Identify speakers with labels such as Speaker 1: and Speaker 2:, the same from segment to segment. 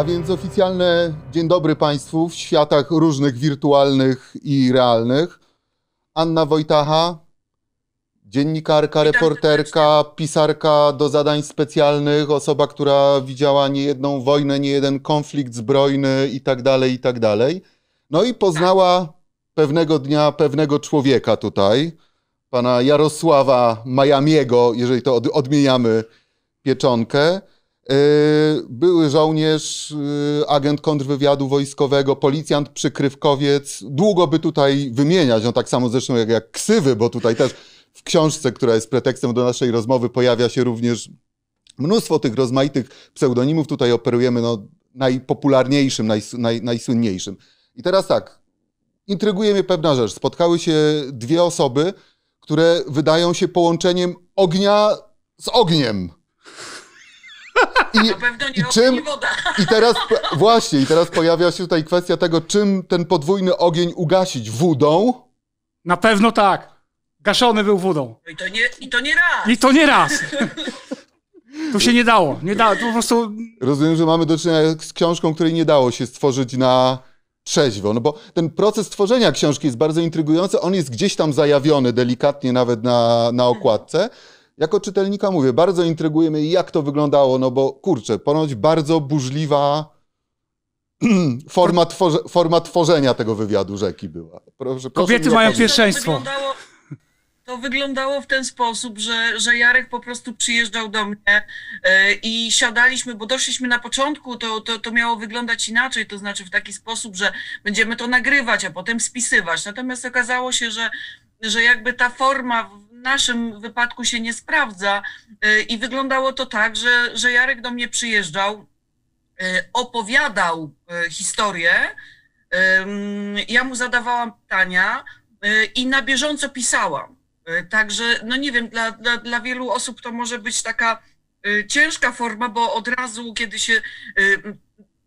Speaker 1: A więc oficjalne dzień dobry Państwu w światach różnych wirtualnych i realnych. Anna Wojtacha, dziennikarka, reporterka, pisarka do zadań specjalnych, osoba, która widziała niejedną wojnę, niejeden konflikt zbrojny tak itd. Tak no i poznała pewnego dnia pewnego człowieka tutaj, pana Jarosława Majamiego, jeżeli to odmieniamy pieczonkę. E, były żołnierz, e, agent kontrwywiadu wojskowego, policjant, przykrywkowiec. Długo by tutaj wymieniać, no tak samo zresztą jak, jak ksywy, bo tutaj też w książce, która jest pretekstem do naszej rozmowy, pojawia się również mnóstwo tych rozmaitych pseudonimów. Tutaj operujemy no, najpopularniejszym, naj, najsłynniejszym. I teraz tak, intryguje mnie pewna rzecz. Spotkały się dwie osoby, które wydają się połączeniem ognia z ogniem. I, Na pewno nie i czym, woda. I teraz właśnie, i teraz pojawia się tutaj kwestia tego, czym ten podwójny ogień
Speaker 2: ugasić wodą. Na pewno tak. Gaszony był wodą.
Speaker 3: I to nie, i to nie raz.
Speaker 2: I to nie raz. To się nie dało. Nie dało, po prostu... Rozumiem,
Speaker 1: że mamy do czynienia z książką, której nie dało się stworzyć na trzeźwo. No bo ten proces tworzenia książki jest bardzo intrygujący. On jest gdzieś tam zajawiony, delikatnie nawet na, na okładce jako czytelnika mówię, bardzo intryguje mnie, jak to wyglądało, no bo kurczę, ponoć bardzo burzliwa forma, tworze, forma tworzenia tego wywiadu rzeki była. Proszę, Kobiety mają pierwszeństwo. To
Speaker 3: wyglądało, to wyglądało w ten sposób, że, że Jarek po prostu przyjeżdżał do mnie e, i siadaliśmy, bo doszliśmy na początku, to, to, to miało wyglądać inaczej, to znaczy w taki sposób, że będziemy to nagrywać, a potem spisywać. Natomiast okazało się, że, że jakby ta forma naszym wypadku się nie sprawdza. Y, I wyglądało to tak, że, że Jarek do mnie przyjeżdżał, y, opowiadał y, historię, ja mu zadawałam pytania i na bieżąco pisałam. Także, no nie wiem, dla, dla, dla wielu osób to może być taka ciężka forma, bo od razu, kiedy się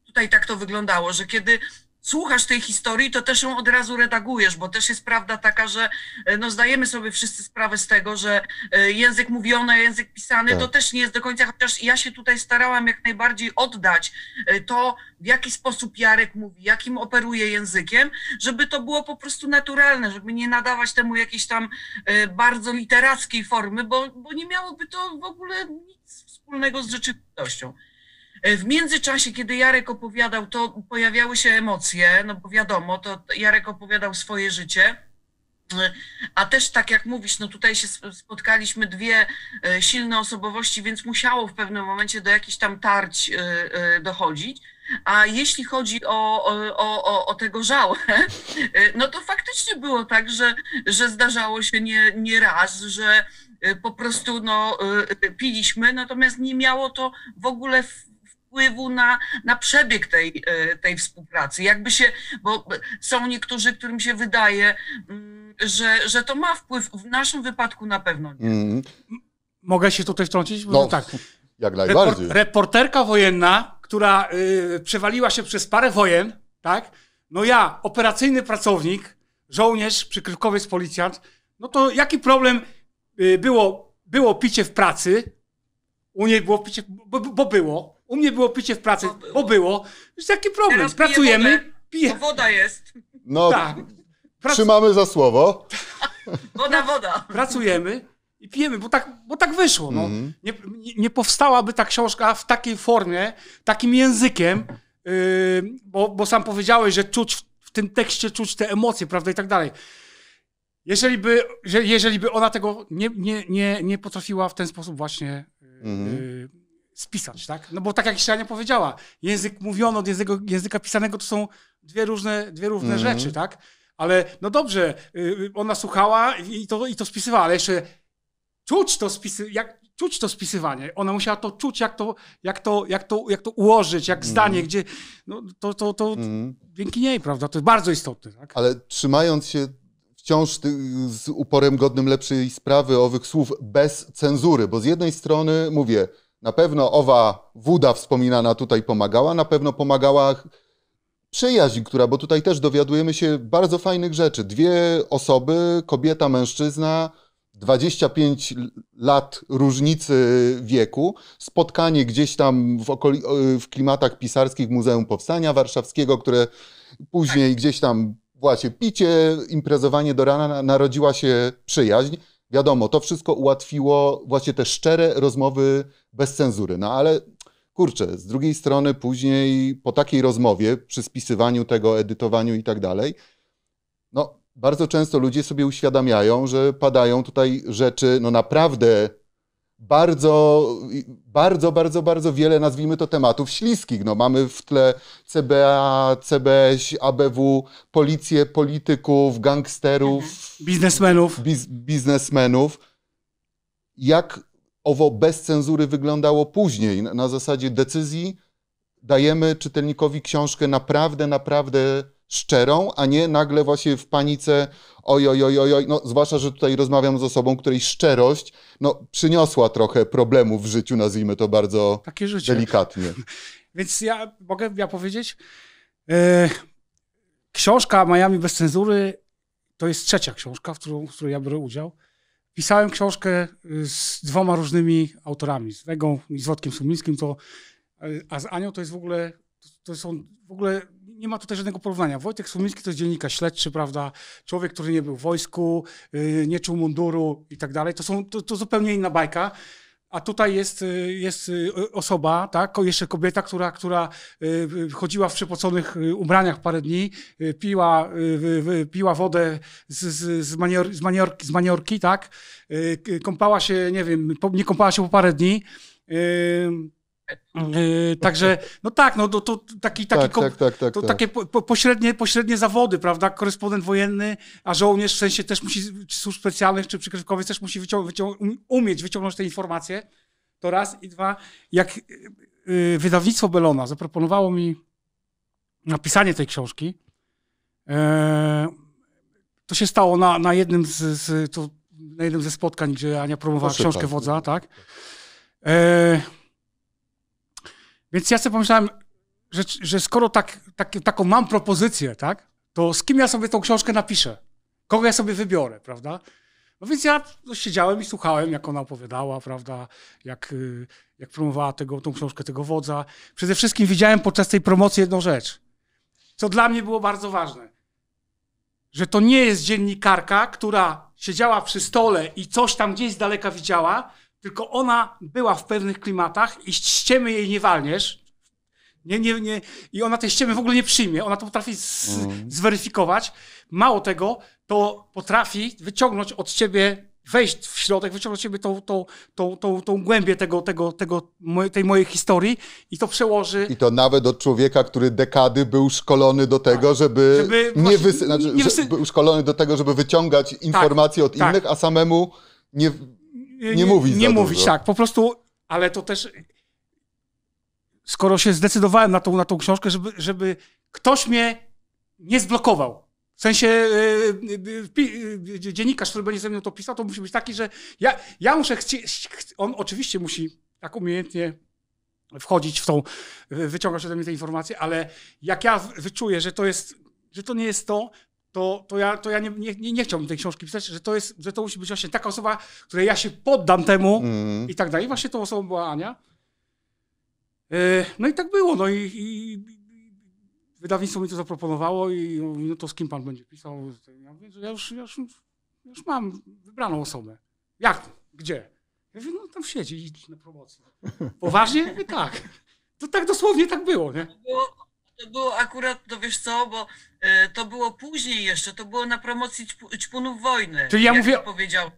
Speaker 3: tutaj tak to wyglądało, że kiedy słuchasz tej historii, to też ją od razu redagujesz, bo też jest prawda taka, że e, no zdajemy sobie wszyscy sprawę z tego, że e, język mówiony, język pisany tak. to też nie jest do końca, chociaż ja się tutaj starałam jak najbardziej oddać e, to, w jaki sposób Jarek mówi, jakim operuje językiem, żeby to było po prostu naturalne, żeby nie nadawać temu jakiejś tam bardzo literackiej formy, bo, bo nie miałoby to w ogóle nic wspólnego z rzeczywistością. E, w międzyczasie, kiedy Jarek opowiadał, to pojawiały się emocje, no bo wiadomo, to Jarek opowiadał swoje życie. E, a też tak jak mówisz, no tutaj się spotkaliśmy dwie e, silne osobowości, więc musiało w pewnym momencie do jakichś tam tarć dochodzić. A jeśli chodzi o, o, o, o tego żałę, no to faktycznie było tak, że, że zdarzało się nie, nie raz, że po prostu no, piliśmy, natomiast nie miało to w ogóle wpływu na, na przebieg tej, e, tej współpracy. Jakby się, bo są niektórzy, którym się wydaje, mm, że, że to ma wpływ. W naszym wypadku na pewno
Speaker 2: nie. Mm. Mogę się tutaj wtrącić? No, tak. Jak najbardziej. Repor reporterka wojenna, która y, przewaliła się przez parę wojen, tak? No ja, operacyjny pracownik, żołnierz, przykrywkowiec, policjant, no to jaki problem y, było, było picie w pracy? U niej było picie, bo, bo było, u mnie było picie w pracy, bo no było. Bo było. Jaki problem? Teraz Pracujemy. Piję wodę, woda jest. No, tak. Prac... trzymamy za słowo. woda, woda. Pracujemy i pijemy, bo tak, bo tak wyszło. No. Mm. Nie, nie, powstałaby ta książka w takiej formie, takim językiem, yy, bo, bo sam powiedziałeś, że czuć w, w tym tekście czuć te emocje, prawda, i tak dalej. Jeżeli by, jeżeli by ona tego nie, nie, nie, nie potrafiła w ten sposób właśnie yy,
Speaker 1: mm
Speaker 2: spisać, tak? No bo tak jak Ślania powiedziała, język mówiony od języka, języka pisanego to są dwie różne, dwie różne mm -hmm. rzeczy, tak? Ale no dobrze, y, ona słuchała i to, i to spisywała, ale jeszcze czuć to, spisy, jak, czuć to spisywanie. Ona musiała to czuć, jak to, jak to, jak to, jak to ułożyć, jak mhm. zdanie, mm. gdzie no, to, to, to mm. dzięki niej, prawda? To jest bardzo istotne. Tak? Ale
Speaker 1: trzymając się wciąż z uporem godnym lepszej sprawy owych słów bez cenzury, bo z jednej strony mówię, na pewno owa woda wspominana tutaj pomagała, na pewno pomagała przyjaźń, która, bo tutaj też dowiadujemy się bardzo fajnych rzeczy. Dwie osoby, kobieta, mężczyzna, 25 lat różnicy wieku, spotkanie gdzieś tam w, w klimatach pisarskich Muzeum Powstania Warszawskiego, które później gdzieś tam właśnie picie, imprezowanie do rana, narodziła się przyjaźń. Wiadomo, to wszystko ułatwiło właśnie te szczere rozmowy bez cenzury. No ale kurczę, z drugiej strony później po takiej rozmowie, przy spisywaniu tego, edytowaniu i tak dalej, no bardzo często ludzie sobie uświadamiają, że padają tutaj rzeczy no naprawdę bardzo, bardzo, bardzo, bardzo wiele, nazwijmy to, tematów śliskich. No, mamy w tle CBA, CBS, ABW, policję, polityków, gangsterów. Mhm. Biznesmenów. Biz, biznesmenów. Jak owo bez cenzury wyglądało później? Na, na zasadzie decyzji dajemy czytelnikowi książkę naprawdę, naprawdę szczerą, a nie nagle właśnie w panice oj, oj, oj, oj, oj. No, zwłaszcza, że tutaj rozmawiam z osobą, której szczerość no, przyniosła trochę problemów w życiu, nazwijmy to bardzo Takie życie. delikatnie.
Speaker 2: Więc ja mogę ja powiedzieć, yy, książka Miami bez cenzury to jest trzecia książka, w, którą, w której ja biorę udział. Pisałem książkę e, z dwoma różnymi autorami, z Wegą i z Wodkiem Sumińskim, to, e, a z Anią to jest w ogóle, to są w ogóle nie ma tutaj żadnego porównania. Wojtek Słomiński to jest dziennikarz śledczy, prawda? Człowiek, który nie był w wojsku, y, nie czuł munduru i tak dalej. To, są, to, to zupełnie inna bajka. A tutaj jest, y, jest y, osoba, tak, jeszcze kobieta, która, która chodziła w przypoconych ubraniach parę dni, piła, piła wodę z, z, z, manior, z, maniorki, z maniorki, tak, kąpała się, nie wiem, nie kąpała się po parę dni. Yy, także, no tak, no to, to taki, taki tak, tak, tak, tak, to tak. takie po, pośrednie, pośrednie zawody, prawda? Korespondent wojenny, a żołnierz w sensie też musi, czy służb specjalnych, czy przykrywkowiec też musi wycią, wycią, um, umieć wyciągnąć te informacje. To raz i dwa, jak yy, wydawnictwo Belona zaproponowało mi napisanie tej książki, yy, to się stało na, na jednym z, z to, na jednym ze spotkań, gdzie Ania promowała Proszę książkę Wodza, tak? tak. Yy, więc ja sobie pomyślałem, że, że skoro tak, tak, taką mam propozycję, tak, to z kim ja sobie tą książkę napiszę? Kogo ja sobie wybiorę, prawda? No więc ja no, siedziałem i słuchałem, jak ona opowiadała, prawda, jak, y, jak promowała tego, tą książkę tego wodza. Przede wszystkim widziałem podczas tej promocji jedną rzecz, co dla mnie było bardzo ważne. Że to nie jest dziennikarka, która siedziała przy stole i coś tam gdzieś z daleka widziała, tylko ona była w pewnych klimatach i ściemy jej nie walniesz. Nie, nie, nie. I ona tej ściemy w ogóle nie przyjmie. Ona to potrafi z, mm. zweryfikować. Mało tego, to potrafi wyciągnąć od ciebie, wejść w środek, wyciągnąć od ciebie tą, tą, tą, tą, tą głębię tego, tego, tego, tej mojej historii i to przełoży. I
Speaker 1: to nawet od człowieka, który dekady był szkolony do tego, tak. żeby. żeby nie wysy... Znaczy, nie wysy... Był szkolony do tego, żeby wyciągać tak. informacje tak, od tak. innych, a samemu nie
Speaker 2: nie, nie mówić. Nie mówić, dużo. tak. Po prostu, ale to też. Skoro się zdecydowałem na tą, na tą książkę, żeby, żeby ktoś mnie nie zblokował. W sensie yy, yy, dziennikarz, który będzie ze mną to pisał, to musi być taki, że ja, ja muszę chcieć. On oczywiście musi tak umiejętnie wchodzić w tą, wyciągać ode mnie te informacje, ale jak ja wyczuję, że to jest, że to nie jest to, to, to ja, to ja nie, nie, nie chciałbym tej książki pisać, że to, jest, że to musi być właśnie taka osoba, której ja się poddam temu mm. i tak dalej. I właśnie tą osobą była Ania. E, no i tak było. No i, i, wydawnictwo mi to zaproponowało i no to z kim pan będzie pisał? Ja mówię, że ja już, ja już, ja już mam wybraną osobę. Jak? Gdzie? Ja mówię, no tam siedzi, idź na promocję. Poważnie? Ja tak. To tak dosłownie tak było, nie?
Speaker 3: to było akurat, to wiesz co, bo e, to było później jeszcze, to było na promocji ćpu, ćpunów wojny. Czyli ja jak mówię- powiedział.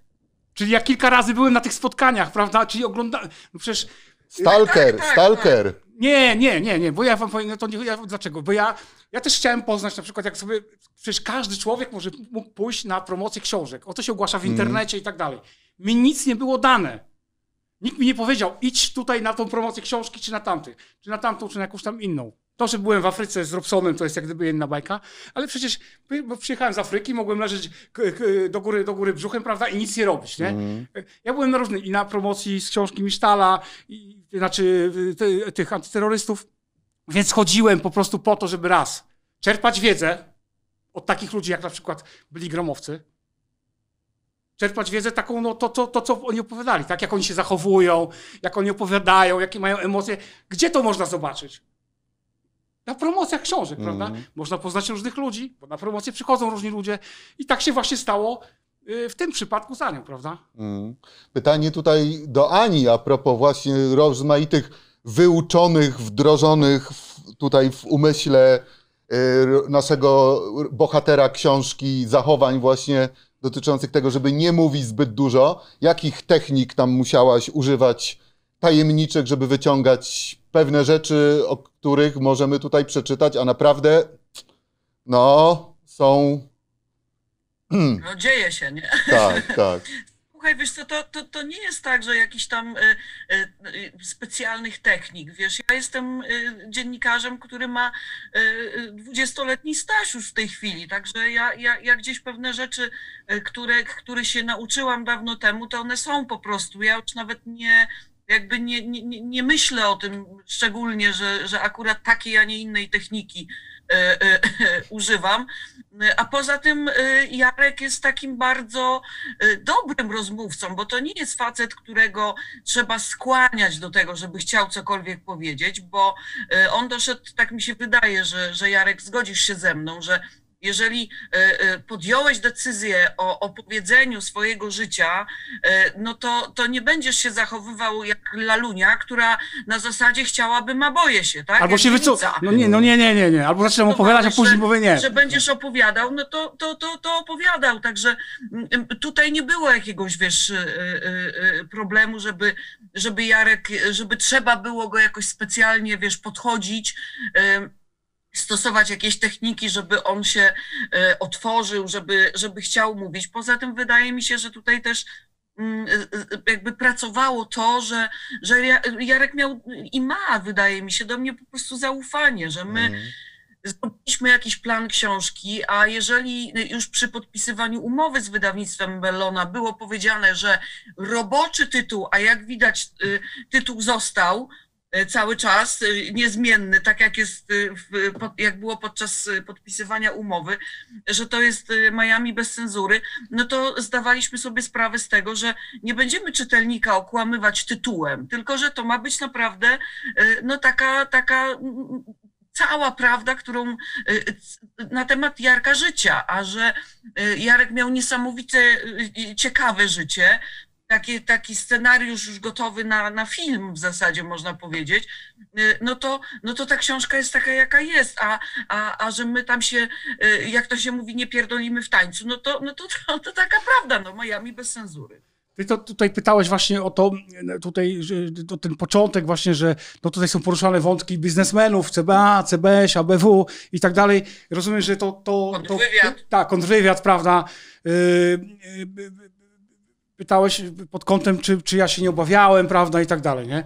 Speaker 2: Czyli ja kilka razy byłem na tych spotkaniach, prawda? Czyli oglądałem. No przecież. Stalker, tak, tak, tak, stalker. Nie, nie, nie, nie, bo ja wam powiem, no to nie, ja, dlaczego? Bo ja, ja też chciałem poznać na przykład, jak sobie, przecież każdy człowiek może mógł pójść na promocję książek, o to się ogłasza w mhm. internecie i tak dalej. Mi nic nie było dane. Nikt mi nie powiedział, idź tutaj na tą promocję książki, czy na tamtych, czy na tamtą, czy na jakąś tam inną. To, że byłem w Afryce z Robsonem, to jest jak gdyby jedna bajka, ale przecież bo przyjechałem z Afryki, mogłem leżeć do góry, do góry brzuchem, prawda, i nic nie robić, nie? Mm. Ja byłem na różnych, i na promocji z książki Misztala, i, znaczy tych antyterrorystów, więc chodziłem po prostu po to, żeby raz czerpać wiedzę od takich ludzi, jak na przykład byli gromowcy, czerpać wiedzę taką, no to, to, to, co oni opowiadali, tak? Jak oni się zachowują, jak oni opowiadają, jakie mają emocje. Gdzie to można zobaczyć? na promocjach książek, mm. prawda? Można poznać różnych ludzi, bo na promocje przychodzą różni ludzie i tak się właśnie stało y, w tym przypadku z Anią, prawda?
Speaker 1: Mm. Pytanie tutaj do Ani a propos właśnie rozmaitych wyuczonych, wdrożonych w, tutaj w umyśle y, naszego bohatera książki zachowań właśnie dotyczących tego, żeby nie mówić zbyt dużo. Jakich technik tam musiałaś używać tajemniczek, żeby wyciągać pewne rzeczy, których możemy tutaj przeczytać, a naprawdę no, są.
Speaker 3: No, dzieje się, nie? Tak, tak. Słuchaj, wiesz co, to, to, to nie jest tak, że jakiś tam y, y, y, specjalnych technik, wiesz, ja jestem dziennikarzem, który ma dwudziestoletni staż już w tej chwili, także ja, ja, ja gdzieś pewne rzeczy, które, które się nauczyłam dawno temu, to one są po prostu, ja już nawet nie, jakby nie, nie, nie myślę o tym szczególnie, że, że akurat takiej, a nie innej techniki e, e, używam. A poza tym e, Jarek jest takim bardzo e, dobrym rozmówcą, bo to nie jest facet, którego trzeba skłaniać do tego, żeby chciał cokolwiek powiedzieć, bo e, on doszedł, tak mi się wydaje, że, że Jarek zgodzisz się ze mną, że jeżeli e, e, podjąłeś decyzję o opowiedzeniu swojego życia, e, no to, to nie będziesz się zachowywał jak lalunia, która na zasadzie chciałaby ma boję się, tak? Albo jak się wycofa. No nie, no nie,
Speaker 2: nie, nie, nie. Albo zaczynam no opowiadać, a później powie nie. Że
Speaker 3: będziesz opowiadał, no to, to, to, to opowiadał. Także mm, mm, tutaj nie było jakiegoś, wiesz, problemu, żeby, żeby Jarek, żeby trzeba było go jakoś specjalnie, wiesz, podchodzić stosować jakieś techniki, żeby on się e, otworzył, żeby, żeby chciał mówić. Poza tym wydaje mi się, że tutaj też mm, e, e, jakby pracowało to, że, że Jarek miał i ma, wydaje mi się, do mnie po prostu zaufanie, że my mhm. zrobiliśmy jakiś plan książki, a jeżeli już przy podpisywaniu umowy z wydawnictwem Bellona było powiedziane, że roboczy tytuł, a jak widać tytuł został, E, cały czas e, niezmienny, tak jak jest, e, jak było podczas podpisywania umowy, że to jest Miami bez cenzury, no to zdawaliśmy sobie sprawę z tego, że nie będziemy czytelnika okłamywać tytułem, tylko że to ma być naprawdę no taka, taka cała prawda, którą na temat Jarka życia, a że Jarek miał niesamowicie ciekawe życie, taki, taki scenariusz już gotowy na, na film w zasadzie można powiedzieć, y, no to, no to ta książka jest taka jaka jest, a, a, a że my tam się, y, jak to się mówi, nie pierdolimy w tańcu, no to, no to, to, to taka prawda, no Miami bez cenzury.
Speaker 2: Ty to tutaj pytałeś właśnie o to, y, tutaj, o ten początek właśnie, że no tutaj są poruszane wątki biznesmenów, CBA, CBS, ABW i tak dalej. Rozumiem, że to... to kontrwywiad. To, tak, kontrwywiad, prawda. Yy, yy, pytałeś pod kątem, czy, czy ja się nie obawiałem, prawda, i tak dalej, nie?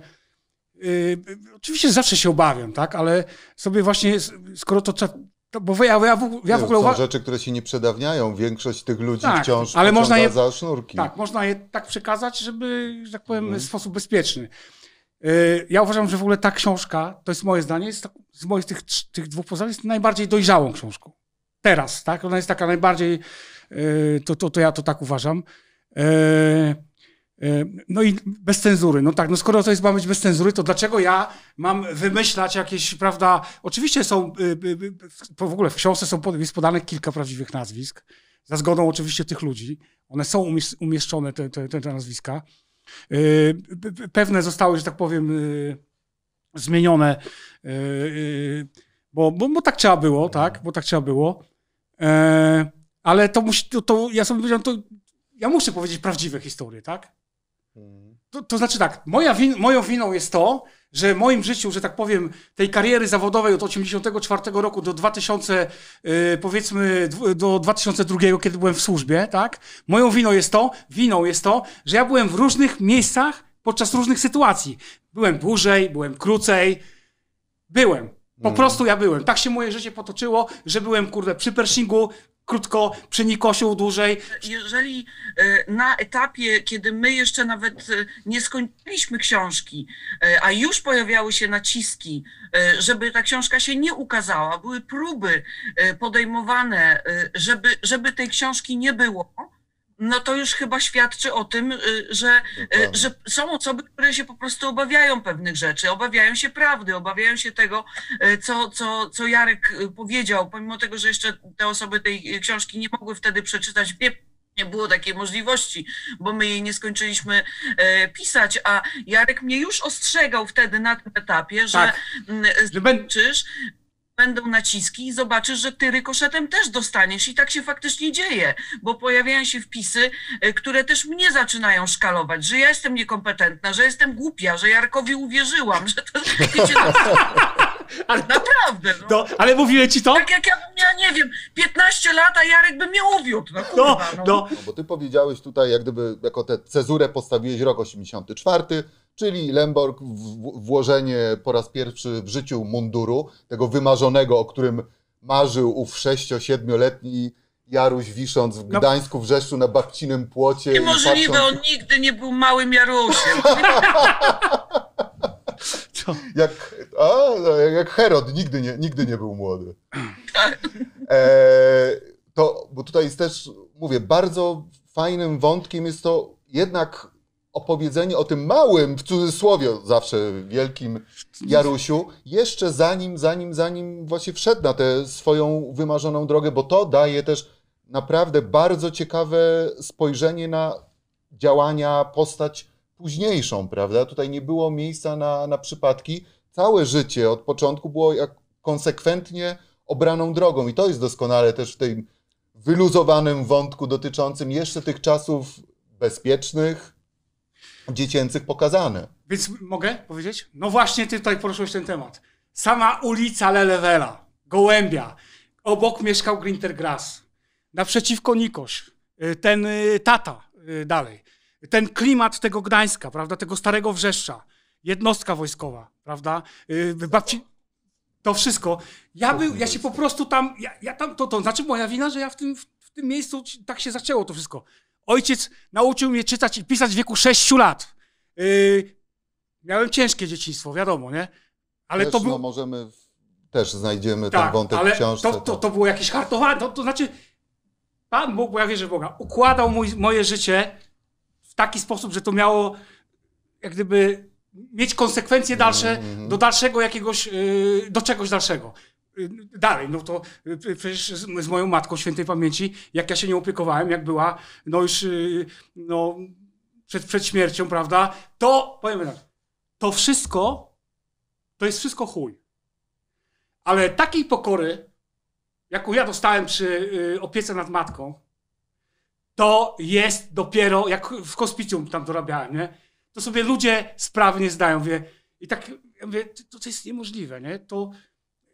Speaker 2: Yy, oczywiście zawsze się obawiam, tak, ale sobie właśnie, skoro to to, bo ja, ja, w, ja w ogóle... Są
Speaker 1: rzeczy, które się nie przedawniają. Większość tych ludzi tak, wciąż ale można je, za sznurki. Tak,
Speaker 2: można je tak przekazać, żeby, że tak powiem, mm. w mhm. sposób bezpieczny. Y, ja uważam, że w ogóle ta książka, to jest moje zdanie, jest tak, z moich tych, tych dwóch postaw jest najbardziej dojrzałą książką. Teraz, tak? Ona jest taka najbardziej... Y, to, to, to ja to tak uważam. E, e, no i bez cenzury. No tak, no skoro to jest ma być bez cenzury, to dlaczego ja mam wymyślać jakieś, prawda? Oczywiście są, y, y, y, w ogóle w książce są, jest podane kilka prawdziwych nazwisk, za zgodą oczywiście tych ludzi. One są umieszczone, te, te, te nazwiska. Pewne zostały, że tak powiem, zmienione, bo, bo, bo tak trzeba było, tak? Bo tak trzeba było. E, ale to musi, to, to ja sobie powiedziałem, to ja muszę powiedzieć prawdziwe historie, tak? Mhm. To, to znaczy tak, moja win, moją winą jest to, że w moim życiu, że tak powiem, tej kariery zawodowej od 84 roku do 2000, y, powiedzmy, do 2002, kiedy byłem w służbie, tak? Moją winą jest to, winą jest to, że ja byłem w różnych miejscach podczas różnych sytuacji. Byłem dłużej, byłem krócej. Byłem. Po mhm. prostu ja byłem. Tak się moje życie potoczyło, że byłem, kurde, przy Pershingu, krótko, przy Nikosiu dłużej.
Speaker 3: Jeżeli e, na
Speaker 2: etapie, kiedy my jeszcze nawet e,
Speaker 3: nie skończyliśmy książki, e, a już pojawiały się naciski, żeby ta książka się nie ukazała, były próby podejmowane, żeby, żeby tej książki nie było, no to już chyba świadczy o tym, y, że, y, że są osoby, które się po prostu obawiają pewnych rzeczy, obawiają się prawdy, obawiają się tego, y, co, co, co Jarek powiedział, pomimo tego, że jeszcze te osoby tej książki nie mogły wtedy przeczytać, nie, nie było takiej możliwości, bo my jej nie skończyliśmy pisać, a Jarek mnie już ostrzegał wtedy na tym etapie, że tak. Mm, skończysz, będą naciski i zobaczysz, że ty rykoszetem też dostaniesz. I tak się faktycznie dzieje, bo pojawiają się wpisy, y, które też mnie zaczynają szkalować, że ja jestem niekompetentna, że jestem głupia, że Jarkowi uwierzyłam, że to... to... Ale Naprawdę.
Speaker 2: No. To, ale mówiłem ci to?
Speaker 1: Tak
Speaker 3: jak ja bym miała, nie wiem, 15 lat, a Jarek by mnie uwiódł. No, no, kurwa, no. no.
Speaker 1: no bo ty powiedziałeś tutaj, jak gdyby jako tę cezurę postawiłeś rok 84, czyli Lemborg włożenie po raz pierwszy w życiu munduru, tego wymarzonego, o którym marzył ów 6-7-letni Jaruś wisząc w no. Gdańsku, w Rzeszu na babcinym płocie. Niemożliwe, patrząc...
Speaker 3: on nigdy nie był małym Jarusiem.
Speaker 1: jak, a, no, jak Herod, nigdy nie, nigdy nie był młody. Tak. E, to, bo tutaj jest też, mówię, bardzo fajnym wątkiem jest to jednak opowiedzenie o tym małym, w cudzysłowie zawsze wielkim Jarusiu, jeszcze zanim, zanim, zanim właśnie wszedł na tę swoją wymarzoną drogę, bo to daje też naprawdę bardzo ciekawe spojrzenie na działania, postać późniejszą, prawda? Tutaj nie było miejsca na, na przypadki. Całe życie od początku było jak konsekwentnie obraną drogą i to jest doskonale też w tym wyluzowanym wątku dotyczącym jeszcze tych czasów bezpiecznych, dziecięcych pokazane.
Speaker 2: Więc mogę powiedzieć? No właśnie ty tutaj poruszyłeś ten temat. Sama ulica Lelewela, Gołębia, obok mieszkał Grintergrass, naprzeciwko Nikoś, y, ten y, tata y, dalej, ten klimat tego Gdańska, prawda, tego starego Wrzeszcza, jednostka wojskowa, prawda, babci... To wszystko. Ja, był, ja się po prostu tam, ja, ja tam, to, to znaczy moja wina, że ja w tym, w tym miejscu tak się zaczęło to wszystko. Ojciec nauczył mnie czytać i pisać w wieku 6 lat. Yy, miałem ciężkie dzieciństwo, wiadomo, nie? Ale też, to był... No, możemy
Speaker 1: też znajdziemy tak, ten wątek ale w książce. To, to,
Speaker 2: tak. to było jakieś hartowanie. To, to znaczy, Pan Bóg, bo ja wierzę w Boga, układał mój, moje życie w taki sposób, że to miało jak gdyby mieć konsekwencje dalsze mm -hmm. do dalszego jakiegoś, yy, do czegoś dalszego. Y, dalej, no to y, przecież z, moją matką świętej pamięci, jak ja się nie opiekowałem, jak była, no już y, no, przed, przed śmiercią, prawda, to powiem tak, to wszystko, to jest wszystko chuj. Ale takiej pokory, jaką ja dostałem przy opiece nad matką, to jest dopiero, jak w kospicjum tam dorabiałem, nie? To sobie ludzie sprawy nie zdają, wie. I tak, ja mówię, to, to jest niemożliwe, nie? To,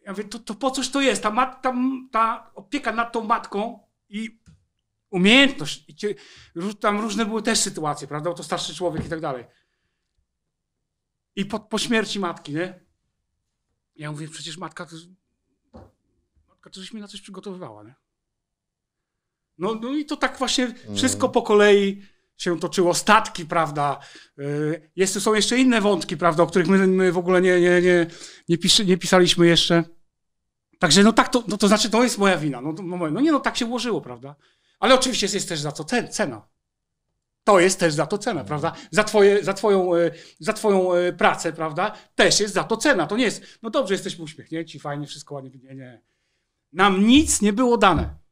Speaker 2: ja mówię, to, to po coś to jest? Ta, mat, ta, ta opieka nad tą matką i umiejętność. I ci, tam różne były też sytuacje, prawda? to starszy człowiek i tak dalej. I po, po śmierci matki, nie? Ja mówię, przecież matka, to, matka coś mi na coś przygotowywała, nie? No, no i to tak właśnie wszystko mm. po kolei się toczyło, statki, prawda. Y, jest, są jeszcze inne wątki, prawda, o których my, my w ogóle nie, nie, nie, nie, pis, nie pisaliśmy jeszcze. Także no tak, to, no to znaczy to jest moja wina. No, no, no nie, no tak się ułożyło, prawda. Ale oczywiście jest, jest też za to te, cena. To jest też za to cena, mhm. prawda? Za, twoje, za, twoją, y, za twoją y, pracę, prawda? Też jest za to cena. To nie jest, no dobrze, jesteśmy uśmiechnięci, fajnie, wszystko ładnie. Nie, nie. Nam nic nie było dane.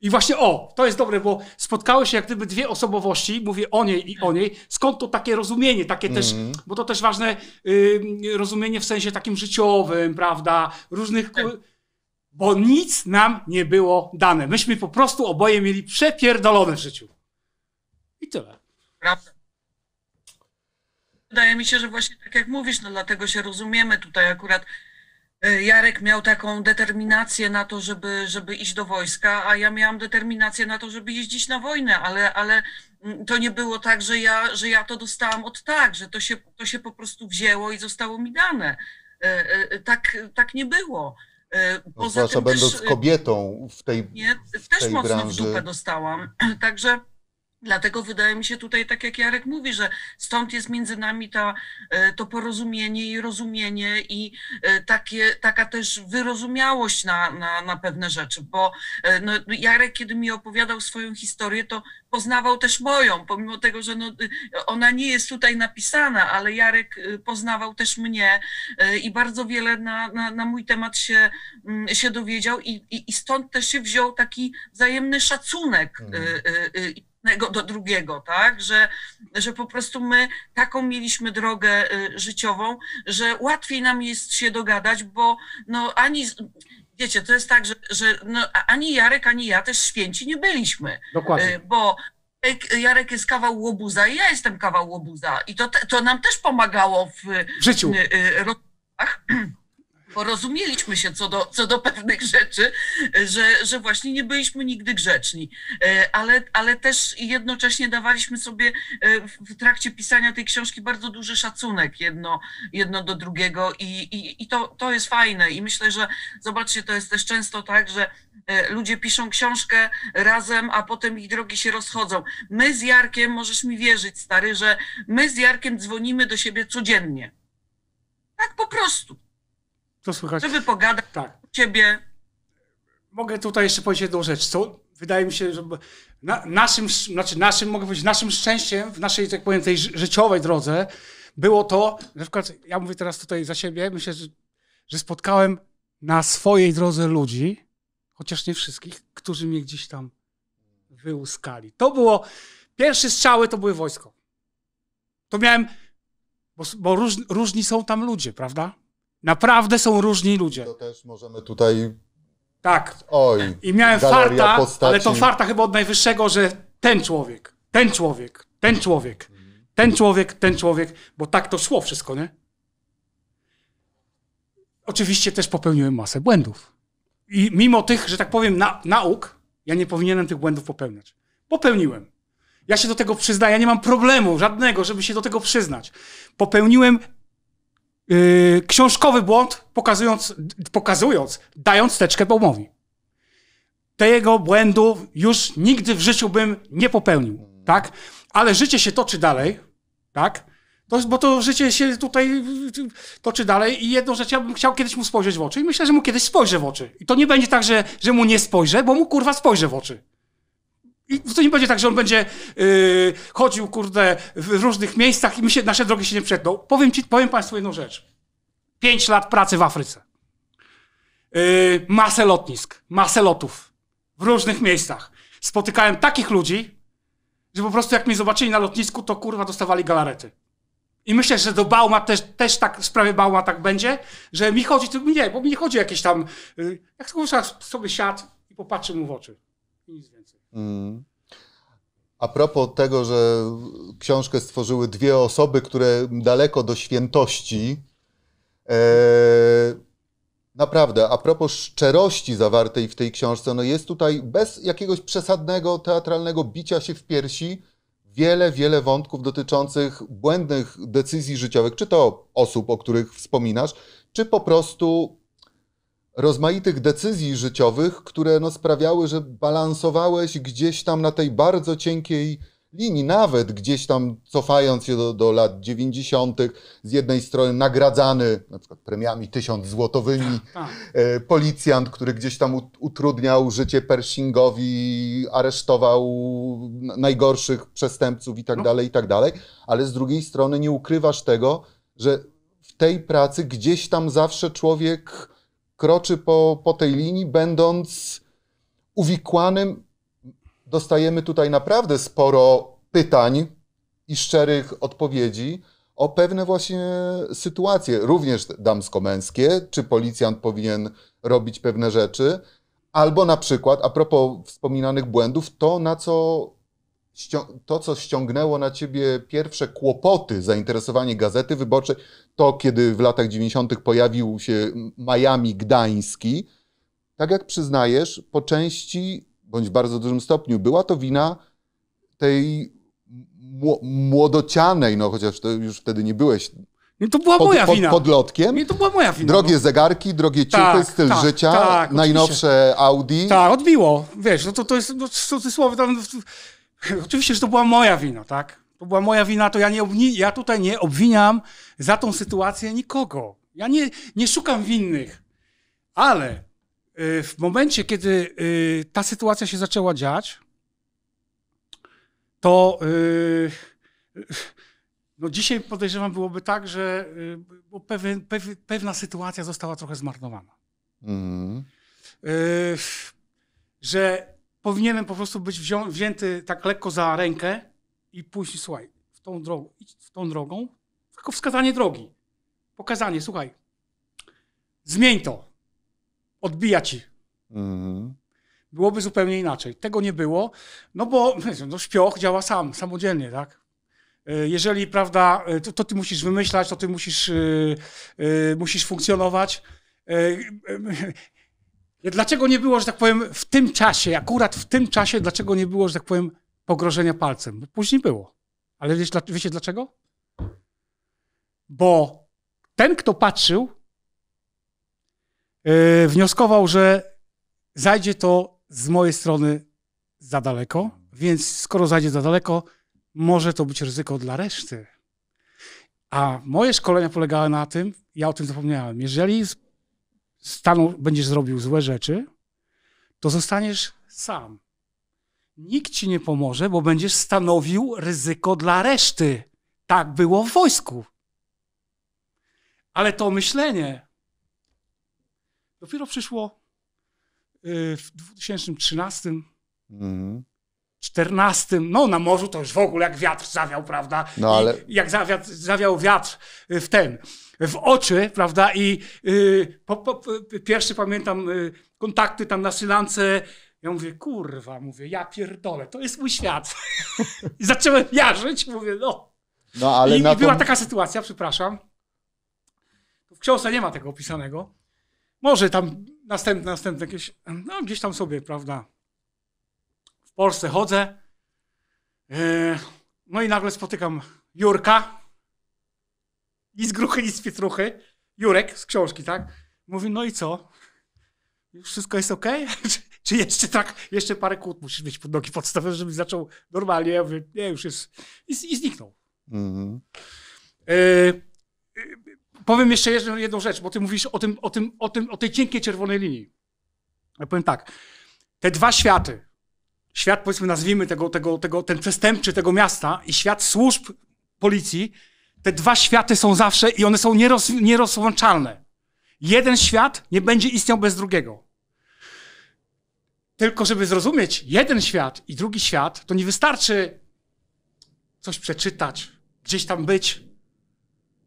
Speaker 2: I właśnie o, to jest dobre, bo spotkały się jak gdyby dwie osobowości, mówię o niej i o niej, skąd to takie rozumienie, takie też, mm. bo to też ważne y, rozumienie w sensie takim życiowym, prawda, różnych, tak. bo nic nam nie było dane. Myśmy po prostu oboje mieli przepierdolone w życiu. I tyle. Prawda.
Speaker 3: Wydaje mi się, że właśnie tak jak mówisz, no dlatego się rozumiemy tutaj akurat E, Jarek miał taką determinację na to, żeby, żeby iść do wojska, a ja miałam determinację na to, żeby jeździć na wojnę, ale, ale mm, to nie było tak, że ja, że ja to dostałam od tak, że to się, to się po prostu wzięło i zostało mi dane. E, e, tak, tak nie było. No, poza Zwłaszcza tym też, będąc
Speaker 1: kobietą w tej. Nie, w też tej mocno branży. w dupę
Speaker 3: dostałam. Także Dlatego wydaje mi się tutaj, tak jak Jarek mówi, że stąd jest między nami ta, e, to porozumienie i rozumienie i e, takie, taka też wyrozumiałość na, na, na pewne rzeczy, bo e, no, no, Jarek, kiedy mi opowiadał swoją historię, to poznawał też moją, pomimo tego, że no, y, ona nie jest tutaj napisana, ale Jarek y, poznawał też mnie i bardzo wiele na, na, na mój temat się, mm, się dowiedział i, i, i, stąd też się wziął taki wzajemny szacunek. Mhm. Y, jednego do drugiego, tak? Że, że po prostu my taką mieliśmy drogę y, życiową, że łatwiej nam jest się dogadać, bo no ani wiecie, to jest tak, że, że no, ani Jarek, ani ja też święci nie byliśmy. Dokładnie. Y, bo Jarek jest kawał łobuza i ja jestem kawał łobuza. I to, to nam też pomagało w,
Speaker 2: w życiu. Y,
Speaker 3: w, w porozumieliśmy się co do, co do pewnych rzeczy, że, że właśnie nie byliśmy nigdy grzeczni, e, ale, ale też jednocześnie dawaliśmy sobie e, w trakcie pisania tej książki bardzo duży szacunek jedno, jedno do drugiego i, i, i to, to jest fajne i myślę, że zobaczcie, to jest też często tak, że e, ludzie piszą książkę razem, a potem ich drogi się rozchodzą. My z Jarkiem, możesz mi wierzyć stary, że my z Jarkiem
Speaker 2: dzwonimy do siebie codziennie. Tak po prostu. To słychać. Żeby pogadać tak. ciebie. Mogę tutaj jeszcze powiedzieć jedną rzecz. Co wydaje mi się, że na, naszym, znaczy naszym, mogę powiedzieć, naszym szczęściem w naszej, tak powiem, tej życiowej drodze było to, na przykład, ja mówię teraz tutaj za siebie, myślę, że, że spotkałem na swojej drodze ludzi, chociaż nie wszystkich, którzy mnie gdzieś tam wyłuskali. To było, pierwsze strzały to były wojsko. To miałem, bo, bo róż, różni są tam ludzie, prawda? Naprawdę są różni ludzie. To też możemy tutaj. Tak. Oj.
Speaker 1: I miałem farta, postaci. ale to farta
Speaker 2: chyba od najwyższego, że ten człowiek, ten człowiek, ten człowiek, ten człowiek, ten człowiek, bo tak to szło wszystko, nie? Oczywiście też popełniłem masę błędów. I mimo tych, że tak powiem, na, nauk, ja nie powinienem tych błędów popełniać. Popełniłem. Ja się do tego przyznaję, ja nie mam problemu żadnego, żeby się do tego przyznać. Popełniłem yy, książkowy błąd, pokazując, pokazując, dając teczkę Baumowi. Tego błędu już nigdy w życiu bym nie popełnił, tak? Ale życie się toczy dalej, tak? To, bo to życie się tutaj yy, toczy dalej i jedną rzecz, ja bym chciał kiedyś mu spojrzeć w oczy i myślę, że mu kiedyś spojrzę w oczy. I to nie będzie tak, że, że mu nie spojrzę, bo mu kurwa spojrzę w oczy. I to nie będzie tak, że on będzie yy, chodził, kurde, w różnych miejscach i my się, nasze drogi się nie przetną. Powiem, ci, powiem Państwu jedną rzecz. Pięć lat pracy w Afryce. Yy, masę lotnisk, masę lotów w różnych miejscach. Spotykałem takich ludzi, że po prostu jak mnie zobaczyli na lotnisku, to kurwa dostawali galarety. I myślę, że do Bauma też, też tak, w sprawie Bauma tak będzie, że mi chodzi, to nie, bo mi nie chodzi jakieś tam, y, jak tylko sobie siadł i popatrzę mu w oczy i nic więcej.
Speaker 1: Mm. A propos tego, że książkę stworzyły dwie osoby, które daleko do świętości. E, naprawdę, a propos szczerości zawartej w tej książce, no jest tutaj bez jakiegoś przesadnego teatralnego bicia się w piersi wiele, wiele wątków dotyczących błędnych decyzji życiowych, czy to osób, o których wspominasz, czy po prostu rozmaitych decyzji życiowych, które no, sprawiały, że balansowałeś gdzieś tam na tej bardzo cienkiej linii, nawet gdzieś tam cofając się do, do lat 90., z jednej strony nagradzany na przykład premiami tysiąc złotowymi tak, tak. E, policjant, który gdzieś tam utrudniał życie Pershingowi, aresztował najgorszych przestępców i tak no. dalej, i tak dalej, ale z drugiej strony nie ukrywasz tego, że w tej pracy gdzieś tam zawsze człowiek kroczy po, po tej linii, będąc uwikłanym. Dostajemy tutaj naprawdę sporo pytań i szczerych odpowiedzi o pewne właśnie sytuacje, również damsko-męskie, czy policjant powinien robić pewne rzeczy, albo na przykład, a propos wspominanych błędów, to na co to, co ściągnęło na ciebie pierwsze kłopoty, zainteresowanie gazety wyborczej, to kiedy w latach 90. pojawił się Miami Gdański, tak jak przyznajesz, po części bądź w bardzo dużym stopniu była to wina tej młodocianej, no chociaż to już wtedy nie byłeś. Nie, to była pod, moja pod, wina. Podlotkiem. Nie,
Speaker 2: to była moja wina. Drogie
Speaker 1: no. zegarki, drogie ciuchy, tak, styl tak, życia, tak, najnowsze
Speaker 2: Audi. Tak, odbiło. Wiesz, no to, to jest no, cudzysłowie tam Oczywiście, że to była moja wina, tak? To była moja wina, to ja, nie ja tutaj nie obwiniam za tą sytuację nikogo. Ja nie, nie szukam winnych, ale y, w momencie, kiedy y, ta sytuacja się zaczęła dziać, to y, no dzisiaj podejrzewam byłoby tak, że pewien, pewna sytuacja została trochę zmarnowana.
Speaker 1: Mm.
Speaker 2: Że powinienem po prostu być wzią- wzięty tak lekko za rękę i pójść, słuchaj, w tą drogą, idź w tą drogą, tylko wskazanie drogi, pokazanie, słuchaj, zmień to, odbija ci.
Speaker 1: Mhm.
Speaker 2: Byłoby zupełnie inaczej. Tego nie było, no bo no, śpioch działa sam, samodzielnie, tak? E, jeżeli, prawda, e, to, to ty musisz wymyślać, to ty musisz, yy, yy, musisz funkcjonować. Dlaczego nie było, że tak powiem, w tym czasie, akurat w tym czasie, dlaczego nie było, że tak powiem, pogrożenia palcem? No, później było. Ale wiecie, wiecie dlaczego? Bo ten, kto patrzył, yy, wnioskował, że zajdzie to z mojej strony za daleko, więc skoro zajdzie za daleko, może to być ryzyko dla reszty. A moje szkolenia polegały na tym, ja o tym zapomniałem, jeżeli stanu będziesz zrobił złe rzeczy, to zostaniesz sam. Nikt ci nie pomoże, bo będziesz stanowił ryzyko dla reszty. Tak było w wojsku. Ale to myślenie dopiero przyszło y, w 2013. Mhm. 14, no na morzu to już w ogóle jak wiatr zawiał, prawda? No, ale... I jak zawiał, zawiał wiatr y, w ten, w oczy, prawda? I y, po, po, pierwszy pamiętam y, kontakty tam na Sylance. Ja mówię, kurwa, mówię, ja pierdolę, to jest mój świat. I zacząłem jarzyć, mówię, no.
Speaker 1: no ale I, i była taka
Speaker 2: sytuacja, przepraszam. W książce nie ma tego opisanego. Może tam następne, następne jakieś, no gdzieś tam sobie, prawda? Polsce chodzę. E, no i nagle spotykam Jurka. I z gruchy, i z pietruchy. Jurek z książki, tak? Mówi, no i co? Już wszystko jest ok? Czy, czy, jeszcze tak, jeszcze parę kłód musisz mieć pod nogi podstawowe, żeby zaczął normalnie? Ja mówię, nie, już jest. I, i zniknął. Mhm. E, e, powiem jeszcze jedną rzecz, bo ty mówisz o, tym, o, tym, o, tym, o tej cienkiej czerwonej linii. Ja powiem tak. Te dwa światy, świat, powiedzmy, nazwijmy tego, tego, tego, ten przestępczy tego miasta i świat służb policji, te dwa światy są zawsze i one są nieroz, nierozłączalne. Jeden świat nie będzie istniał bez drugiego. Tylko, żeby zrozumieć jeden świat i drugi świat, to nie wystarczy coś przeczytać, gdzieś tam być.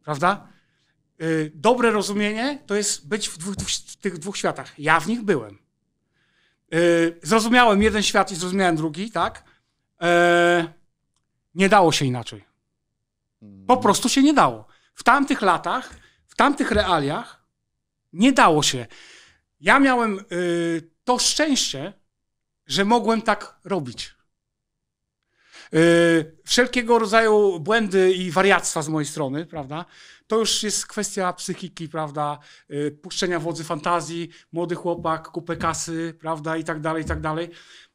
Speaker 2: Prawda? Y, dobre rozumienie to jest być w, dwóch, w tych dwóch światach. Ja w nich byłem. Yy, zrozumiałem jeden świat i zrozumiałem drugi, tak? Yy, nie dało się inaczej. Po mm. prostu się nie dało. W tamtych latach, w tamtych realiach nie dało się. Ja miałem yy, to szczęście, że mogłem tak robić. Y, wszelkiego rodzaju błędy i wariactwa z mojej strony, prawda? To już jest kwestia psychiki, prawda? Y, puszczenia wodzy fantazji, młody chłopak, kupę kasy, prawda? I tak dalej, i tak dalej.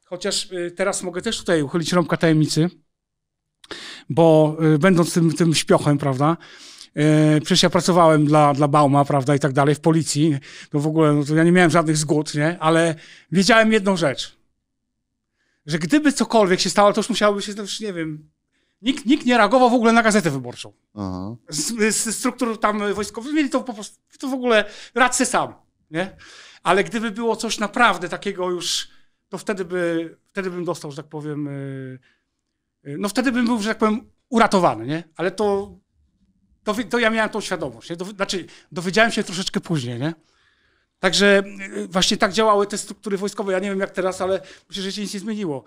Speaker 2: Chociaż y, teraz mogę też tutaj uchylić rąbka tajemnicy, bo będąc tym, tym śpiochem, prawda? Przecież ja pracowałem dla, dla Bauma, prawda, i tak dalej, w policji. No w ogóle, no to ja nie miałem żadnych zgód, nie? Ale wiedziałem jedną rzecz że gdyby cokolwiek się stało, to już musiałoby się, już nie wiem, nikt, nikt nie reagował w ogóle na gazetę wyborczą. Aha. Z, z struktur tam wojskowych mieli to po prostu, to w ogóle radcy sam, nie? Ale gdyby było coś naprawdę takiego już, to wtedy, by, wtedy bym dostał, że tak powiem, y, y, no wtedy bym był, że tak powiem, uratowany, nie? Ale to, to, to ja miałem tą świadomość, nie? Do, znaczy dowiedziałem się troszeczkę później, nie? Także y, właśnie tak działały te struktury wojskowe. Ja nie wiem jak teraz, ale myślę, że się nic nie zmieniło.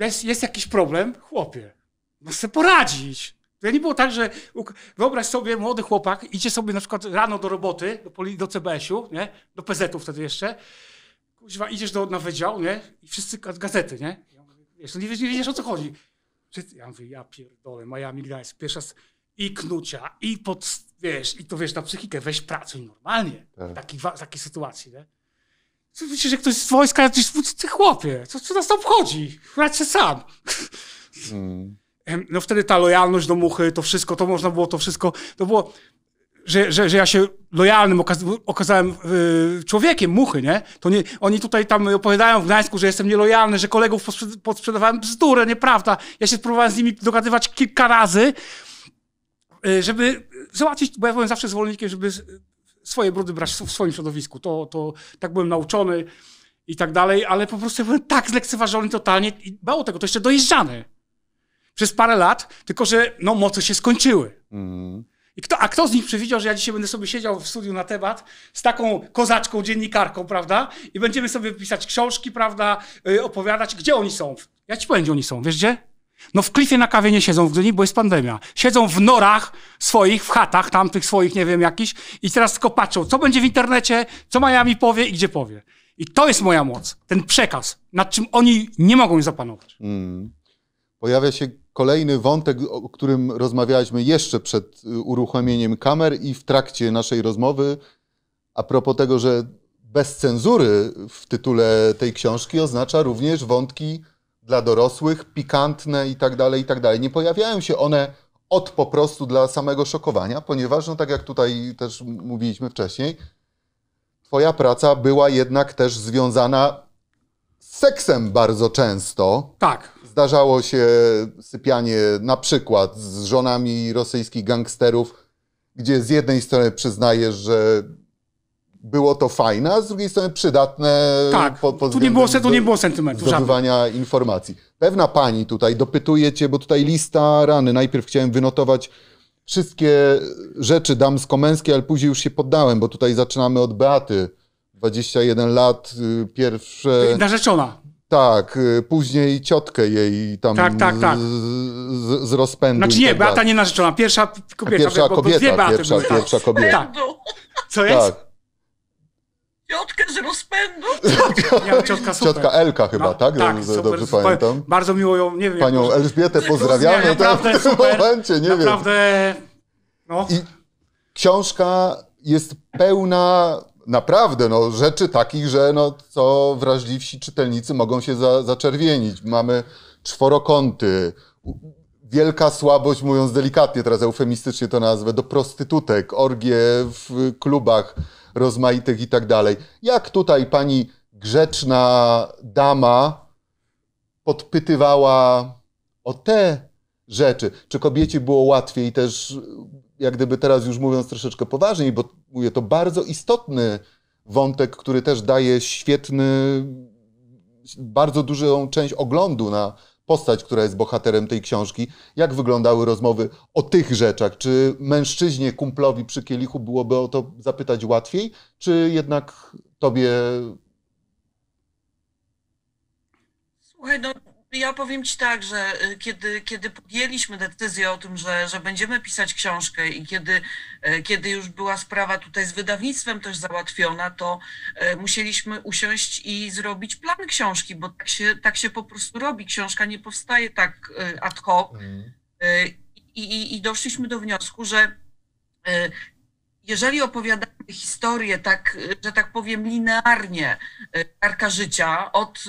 Speaker 2: Jest, jest jakiś problem? Chłopie, masz no sobie poradzić. To nie było tak, że wyobraź sobie, młody chłopak idzie sobie na przykład rano do roboty, do, do CBS-u, nie? do PZ-u wtedy jeszcze. Kuźwa, idziesz do, na wydział nie? i wszyscy gazety, nie? Ja mówię, wiesz, no nie, wiesz, nie wiesz o co chodzi. Ja mówię, ja pierdolę, Miami Gdańsk, pierwsza i knucia, i pod, wiesz, i to wiesz, na psychikę, weź pracuj normalnie w tak. takiej, w takiej sytuacji, nie? Myślisz, że ktoś z wojska, ty chłopie, co, co nas tam obchodzi? Radź się sam. Mm. No wtedy ta lojalność do muchy, to wszystko, to można było, to wszystko, to było, że, że, że ja się lojalnym okaz okazałem yy, człowiekiem, muchy, nie? To nie? Oni tutaj tam opowiadają w Gdańsku, że jestem nielojalny, że kolegów podsprzedawałem bzdurę, nieprawda. Ja się próbowałem z nimi dogadywać kilka razy, E, żeby załatwić, bo ja byłem zawsze zwolennikiem, żeby swoje brudy brać w swoim środowisku. To, to tak byłem nauczony i tak dalej, ale po prostu byłem tak zlekceważony totalnie i mało tego, to jeszcze dojeżdżany przez parę lat, tylko że no moce się skończyły. Mm. I kto, a kto z nich przewidział, że ja dzisiaj będę sobie siedział w studiu na temat z taką kozaczką dziennikarką, prawda? I będziemy sobie pisać książki, prawda? Yy, opowiadać, gdzie oni są. Ja ci powiem, gdzie oni są. Wiesz gdzie? No w klifie na kawie nie siedzą w Gdyni, bo jest pandemia. Siedzą w norach swoich, w chatach tamtych swoich, nie wiem, jakiś i teraz tylko patrzą, co będzie w internecie, co Miami powie i gdzie powie. I to jest moja moc, ten przekaz, nad czym oni nie mogą zapanować.
Speaker 1: Mm. Pojawia się kolejny wątek, o którym rozmawialiśmy jeszcze przed y, uruchomieniem kamer i w trakcie naszej rozmowy a propos tego, że bez cenzury w tytule tej książki oznacza również wątki dla dorosłych, pikantne i tak dalej, i tak dalej. Nie pojawiają się one od po prostu dla samego szokowania, ponieważ, no tak jak tutaj też mówiliśmy wcześniej, twoja praca była jednak też związana z seksem bardzo często. Tak. Zdarzało się sypianie na przykład z żonami rosyjskich gangsterów, gdzie z jednej strony przyznajesz, że było to fajne, a z drugiej strony przydatne. Tak, pod, pod tu, nie było,
Speaker 2: tu nie było sentymentu. Zdobywania
Speaker 1: żadnych. informacji. Pewna pani tutaj dopytuje cię, bo tutaj lista rany. Najpierw chciałem wynotować wszystkie rzeczy damsko-męskie, ale później już się poddałem, bo tutaj zaczynamy od Beaty. 21 lat, y, pierwsze... Narzeczona. Tak, y, później ciotkę jej tam tak, tak, tak. Z, z rozpędu. Znaczy nie, tak Beata nie
Speaker 2: narzeczona, pierwsza kobieta. Pierwsza kobieta, bo, bo, kobieta, pierwsza, tak. pierwsza kobieta. Tak. Co jest? Tak.
Speaker 1: Ciotkę z rozpędu? ciotka super. Ciotka Elka chyba, no, tak? tak dobrze, super, dobrze super. pamiętam.
Speaker 2: Bardzo miło ją, nie wiem. Panią Elżbietę pozdrawiamy nie, tak? naprawdę, w tym super, momencie, nie naprawdę, wiem. Naprawdę,
Speaker 1: no. I książka jest pełna naprawdę no, rzeczy takich, że no, co wrażliwsi czytelnicy mogą się za, zaczerwienić. Mamy czworokąty, wielka słabość, mówiąc delikatnie, teraz eufemistycznie to nazwę, do prostytutek, orgie w klubach rozmaitych i tak dalej. Jak tutaj pani grzeczna dama podpytywała o te rzeczy? Czy kobiecie było łatwiej też, jak gdyby teraz już mówiąc troszeczkę poważniej, bo mówię, to bardzo istotny wątek, który też daje świetny, bardzo dużą część oglądu na postać, która jest bohaterem tej książki, jak wyglądały rozmowy o tych rzeczach? Czy mężczyźnie kumplowi przy kielichu byłoby o to zapytać łatwiej, czy jednak tobie.
Speaker 3: Słuchaj, no, ja powiem Ci tak, że y, kiedy, kiedy podjęliśmy decyzję o tym, że, że będziemy pisać książkę i kiedy, y, kiedy już była sprawa tutaj z wydawnictwem też załatwiona, to y, musieliśmy usiąść i zrobić plan książki, bo tak się, tak się po prostu robi. Książka nie powstaje tak ad hoc. Mhm. I, i, I doszliśmy do wniosku, że jeżeli opowiadamy historię tak, że tak powiem, linearnie, karka życia od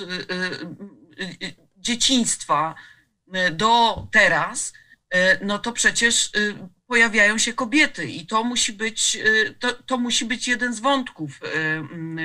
Speaker 3: dzieciństwa e, do teraz, e, no to przecież e, pojawiają się kobiety i to musi być, to, to musi być jeden z wątków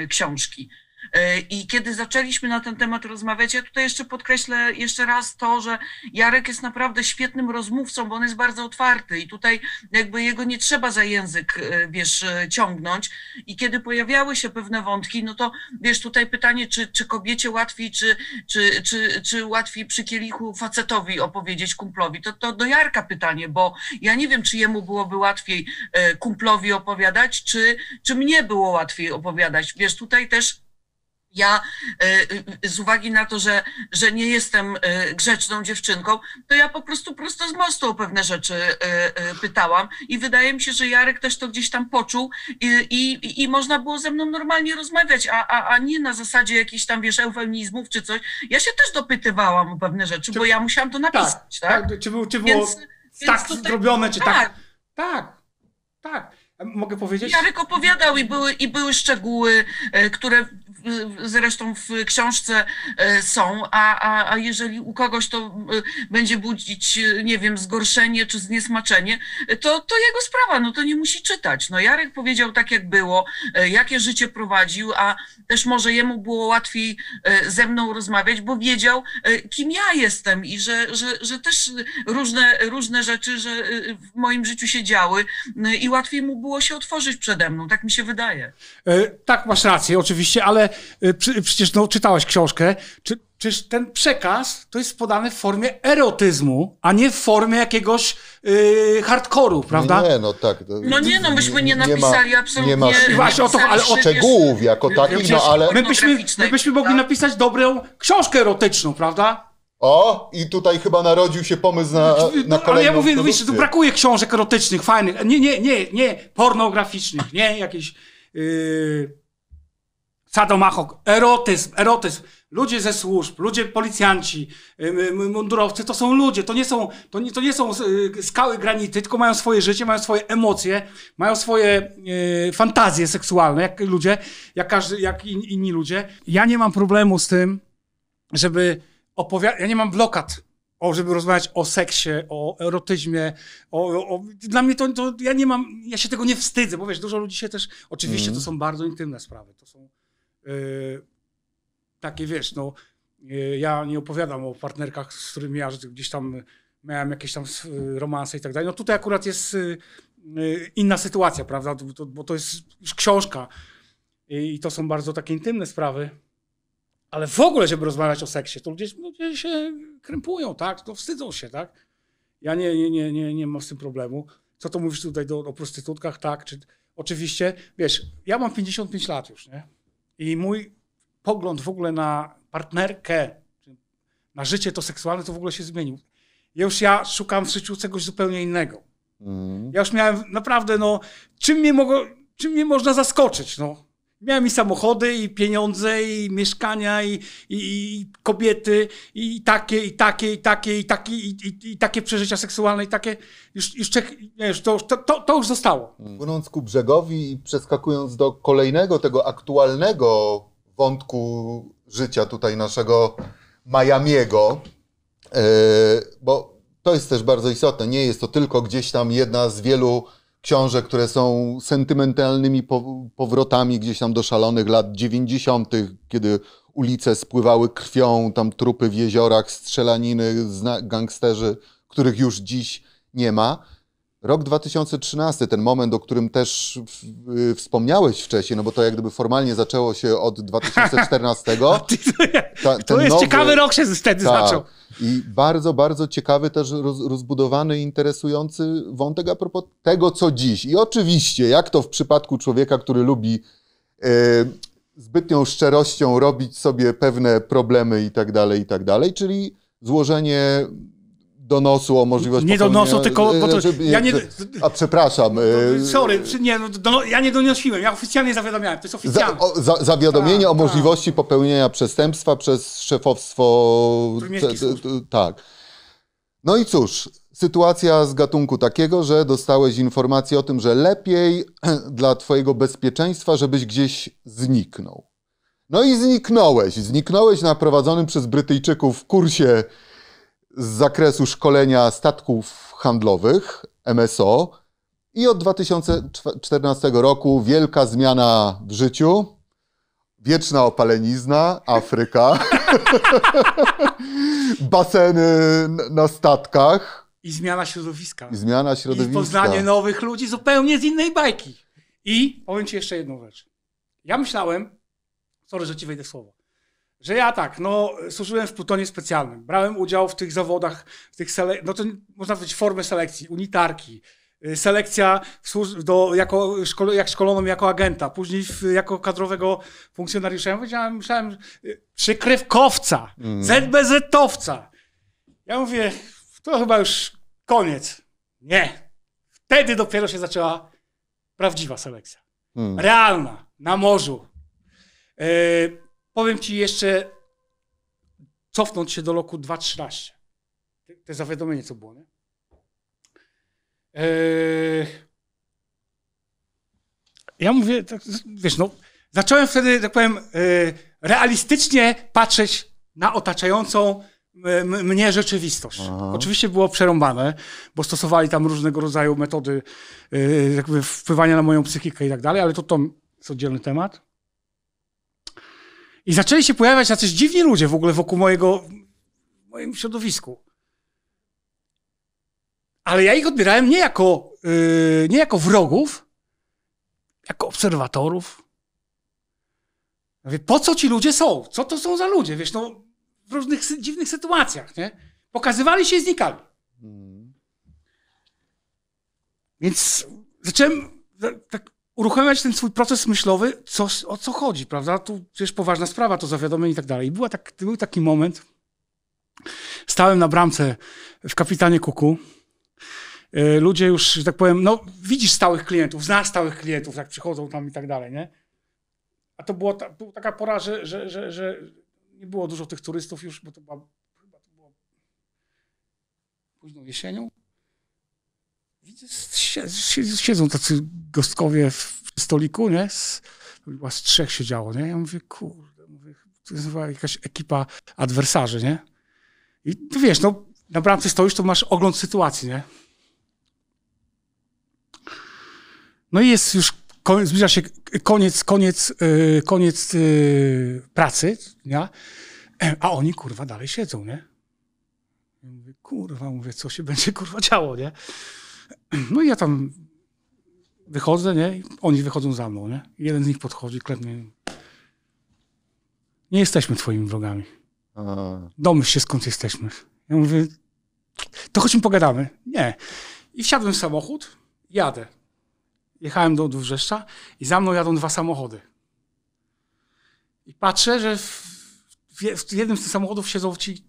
Speaker 3: książki. E, I kiedy zaczęliśmy na ten temat rozmawiać, ja tutaj jeszcze podkreślę jeszcze raz to, że Jarek jest naprawdę świetnym rozmówcą, bo on jest bardzo otwarty i tutaj jakby jego nie trzeba za język, e, wiesz, e, ciągnąć. I kiedy pojawiały się pewne wątki, no to wiesz, tutaj pytanie, czy, czy kobiecie łatwiej, czy, czy, czy, czy łatwiej przy kielichu facetowi opowiedzieć kumplowi, to, to do Jarka pytanie, bo ja nie wiem, czy jemu byłoby łatwiej kumplowi opowiadać, czy, czy mnie było łatwiej opowiadać. Wiesz, tutaj też ja e, e, z uwagi na to, że, że nie jestem e, grzeczną dziewczynką, to ja po prostu prosto z mostu o pewne rzeczy pytałam i wydaje mi się, że Jarek też to gdzieś tam poczuł i, i, i można było ze mną normalnie rozmawiać, a, a, a nie na zasadzie jakichś tam, wiesz, eufemizmów czy coś. Ja się też dopytywałam o
Speaker 2: pewne rzeczy, czy, bo ja musiałam to tak, napisać, tak? tak? tak? Czy, był, czy było więc, tak więc tak zrobione, tak, czy tak? Tak, tak. Mogę powiedzieć? Jarek
Speaker 3: opowiadał i były, i były szczegóły, e, które zresztą w książce e, są, a, a, a jeżeli u kogoś to e, będzie budzić, nie wiem, zgorszenie czy zniesmaczenie, to, to jego sprawa, no to nie musi czytać. No Jarek powiedział tak, jak było, jakie życie prowadził, a też może jemu było łatwiej ze mną rozmawiać, bo wiedział, kim ja jestem i że, że, że też różne, różne rzeczy że w moim życiu się działy i łatwiej mu było się otworzyć przede mną, tak mi się wydaje.
Speaker 2: E, tak, masz rację, oczywiście, ale e, przy, przecież no, czytałaś książkę. Czy, ten przekaz to jest podany w formie erotyzmu, a nie w formie jakiegoś yy, hardkoru, prawda? Nie, no tak. No nie, no myśmy nie napisali nie ma, absolutnie. Nie właśnie o to, ale o szczegółów jako takich, no ale. My byśmy, my byśmy mogli tak? napisać dobrą książkę erotyczną, prawda?
Speaker 1: O, i tutaj chyba narodził się pomysł na, no, na kolejną no, Ale ja mówię, wiesz, tu
Speaker 2: brakuje książek erotycznych, fajnych, nie, nie, nie, nie pornograficznych, nie jakiś yy, sadomacho, erotyzm, erotyzm. Ludzie ze służb, ludzie policjanci, yy, mundurowcy, to są ludzie, to nie są, to nie, to nie są yy, skały granity, tylko mają swoje życie, mają swoje emocje, mają swoje yy, fantazje seksualne, jak ludzie, jak, każdy, jak in, inni ludzie. Ja nie mam problemu z tym, żeby ja nie mam blokad, o, żeby rozmawiać o seksie, o erotyzmie, o, o... dla mnie to, to, ja nie mam, ja się tego nie wstydzę, bo wiesz, dużo ludzi się też, oczywiście mm. to mhm. są bardzo intymne sprawy, to są yy, takie, wiesz, no, y, ja nie opowiadam o partnerkach, z którymi ja gdzieś tam miałem jakieś tam romanse i tak dalej, no tutaj akurat jest y, y, inna sytuacja, prawda, bo to jest książka i to są bardzo takie intymne sprawy, ale w ogóle, żeby rozmawiać o seksie, to ludzie, ludzie się krępują, tak? To no, wstydzą się, tak? Ja nie, nie, nie, nie, nie mam z tym problemu. Co to mówisz tutaj do, o prostytutkach, tak? Czy, oczywiście, wiesz, ja mam 55 lat już, nie? I mój pogląd w ogóle na partnerkę, na życie to seksualne, to w ogóle się zmienił. już ja szukam w życiu czegoś zupełnie innego. Mm. Ja już miałem naprawdę, no, czym mnie, mogło, czym mnie można zaskoczyć, no? Miałem i samochody, i pieniądze, i mieszkania, i, i, i kobiety, i takie, i takie, i takie, i takie, i, i, i takie przeżycia seksualne, i takie. Już, już, wiesz, to, to, to już zostało.
Speaker 1: Płynąc ku brzegowi i przeskakując do kolejnego, tego aktualnego wątku życia tutaj naszego Miamiego, yy, bo to jest też bardzo istotne. Nie jest to tylko gdzieś tam jedna z wielu książek, które są sentymentalnymi powrotami gdzieś tam do szalonych lat 90., kiedy ulice spływały krwią, tam trupy w jeziorach, strzelaniny, gangsterzy, których już dziś nie ma. Rok 2013, ten moment, o którym też yy, wspomniałeś wcześniej, no bo to jak gdyby formalnie zaczęło się od 2014. ta, to jest nowy, ciekawy rok się wtedy ta, zaczął. I bardzo, bardzo ciekawy też roz, rozbudowany, interesujący wątek a propos tego, co dziś. I oczywiście, jak to w przypadku człowieka, który lubi y, zbytnią szczerością robić sobie pewne problemy i tak dalej, i tak dalej, czyli złożenie donosu o możliwości Nie donosu, tylko... Bo e, to, żeby, ja nie, a przepraszam. E, sorry,
Speaker 2: nie, no, do, ja nie doniosłem, ja oficjalnie zawiadomiałem, to jest oficjalne. Za, o, za,
Speaker 1: zawiadomienie ta, o tak. możliwości ta. popełnienia przestępstwa przez szefowstwo... Tak. No i cóż, sytuacja z gatunku takiego, że dostałeś informację o tym, że lepiej dla twojego bezpieczeństwa, żebyś gdzieś zniknął. No i zniknąłeś. Zniknąłeś na prowadzonym przez Brytyjczyków kursie z zakresu szkolenia statków handlowych, MSO. I od 2014 roku wielka zmiana w życiu. Wieczna opalenizna, Afryka, baseny na statkach.
Speaker 2: I zmiana środowiska.
Speaker 1: I zmiana środowiska. I poznanie
Speaker 2: nowych ludzi zupełnie z innej bajki. I powiem Ci jeszcze jedną rzecz. Ja myślałem, sorry, że Ci wejdę słowo, że ja tak, no służyłem w plutonie specjalnym, brałem udział w tych zawodach, w tych sele- no to można powiedzieć formy selekcji, unitarki, y, selekcja do, jako, szkole, jak szkolono mnie jako agenta, później w, jako kadrowego funkcjonariusza. Ja powiedziałem, myślałem, y, przykrywkowca, mm. ZBZ-owca. Ja mówię, to chyba już koniec. Nie. Wtedy dopiero się zaczęła prawdziwa selekcja. Mm. Realna, na morzu. Y, powiem ci jeszcze, cofnąć się do roku 2013. Te zawiadomienie, co było, nie? Eee... Ja mówię, tak, wiesz, no, zacząłem wtedy, tak powiem, e, realistycznie patrzeć na otaczającą mnie rzeczywistość. Aha. Oczywiście było przerąbane, bo stosowali tam różnego rodzaju metody e, jakby wpływania na moją psychikę i tak dalej, ale to, to jest oddzielny temat. I zaczęli się pojawiać jacyś dziwni ludzie w ogóle wokół mojego, moim środowisku. Ale ja ich odbierałem nie jako, yy, nie jako wrogów, jako obserwatorów. mówię, po co ci ludzie są? Co to są za ludzie? Wiesz, no, w różnych dziwnych sytuacjach, nie? Pokazywali się i znikali. Mm. Więc zacząłem tak uruchamiać ten swój proces myślowy, co, o co chodzi, prawda? Tu przecież poważna sprawa, to zawiadomienie i tak dalej. I była tak, był taki moment, stałem na bramce w Kapitanie Kuku, e, ludzie już, że tak powiem, no widzisz stałych klientów, znasz stałych klientów, jak przychodzą tam i tak dalej, nie? A to była, ta, była taka pora, że, że, że, że, nie było dużo tych turystów już, bo to była chyba to było późną jesienią. Widzę siedzą tacy gostkowie w stoliku, nie? Z, chyba z trzech siedziało, nie? Ja mówię, kurde, mówię, to jest chyba jakaś ekipa adwersarzy, nie? I tu wiesz, no na bramce stoisz, to masz ogląd sytuacji, nie? No i jest już, koniec, zbliża się koniec, koniec, yy, koniec yy, pracy nie? a oni kurwa dalej siedzą, nie? Ja mówię, kurwa, mówię, co się będzie kurwa działo, nie? No i ja tam wychodzę, nie? Oni wychodzą za mną, nie? Jeden z nich podchodzi, klepnie. Nie jesteśmy twoimi wrogami. Domyśl się, skąd jesteśmy. Ja mówię, to chodźmy pogadamy. Nie. I wsiadłem w samochód, jadę. Jechałem do Dwórzeszcza i za mną jadą dwa samochody. I patrzę, że w, w jednym z tych samochodów siedzą ci,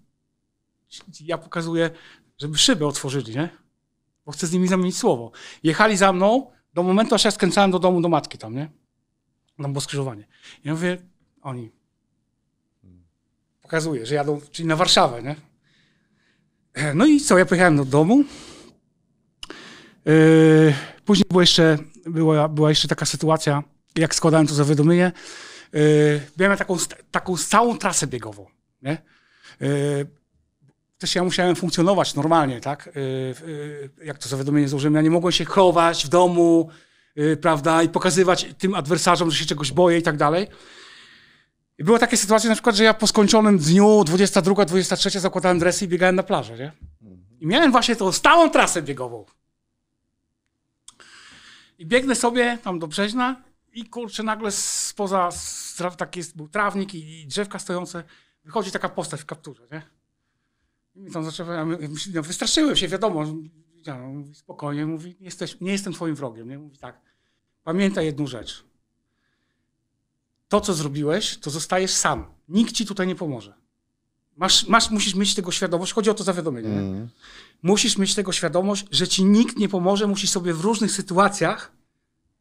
Speaker 2: ci ja pokazuję, żeby szybę otworzyli, nie? bo chcę z nimi zamienić słowo. Jechali za mną do momentu, aż ja skręcałem do domu, do matki tam, nie? Tam było skrzyżowanie. I ja mówię, oni, Pokazuję, że jadą, czyli na Warszawę, nie? No i co, ja pojechałem do domu. Yy, później była jeszcze, była, była jeszcze taka sytuacja, jak składałem to zawiadomienie, yy, miałem taką, taką całą trasę biegową, nie? Yy, też ja musiałem funkcjonować normalnie, tak? Y, y, jak to zawiadomienie złożyłem, ja nie mogłem się chować w domu, y, prawda, i pokazywać tym adwersarzom, że się czegoś boję i tak dalej. I były takie sytuacje na przykład, że ja po skończonym dniu 22, 23 zakładałem dresy i biegałem na plażę, nie? I miałem właśnie tą stałą trasę biegową. I biegnę sobie tam do Brzeźna i kurczę, nagle spoza, taki jest, był trawnik i, i drzewka stojące, wychodzi taka postać w kapturze, nie? I tam zaczęła, no, wystraszyłem się, wiadomo. Ja, no, mówi, spokojnie, mówi, jesteś, nie jestem twoim wrogiem. Nie? Mówi tak, pamiętaj jedną rzecz. To, co zrobiłeś, to zostajesz sam. Nikt ci tutaj nie pomoże. Masz, masz, musisz mieć tego świadomość, chodzi o to zawiadomienie. Mm. Musisz mieć tego świadomość, że ci nikt nie pomoże, musisz sobie w różnych sytuacjach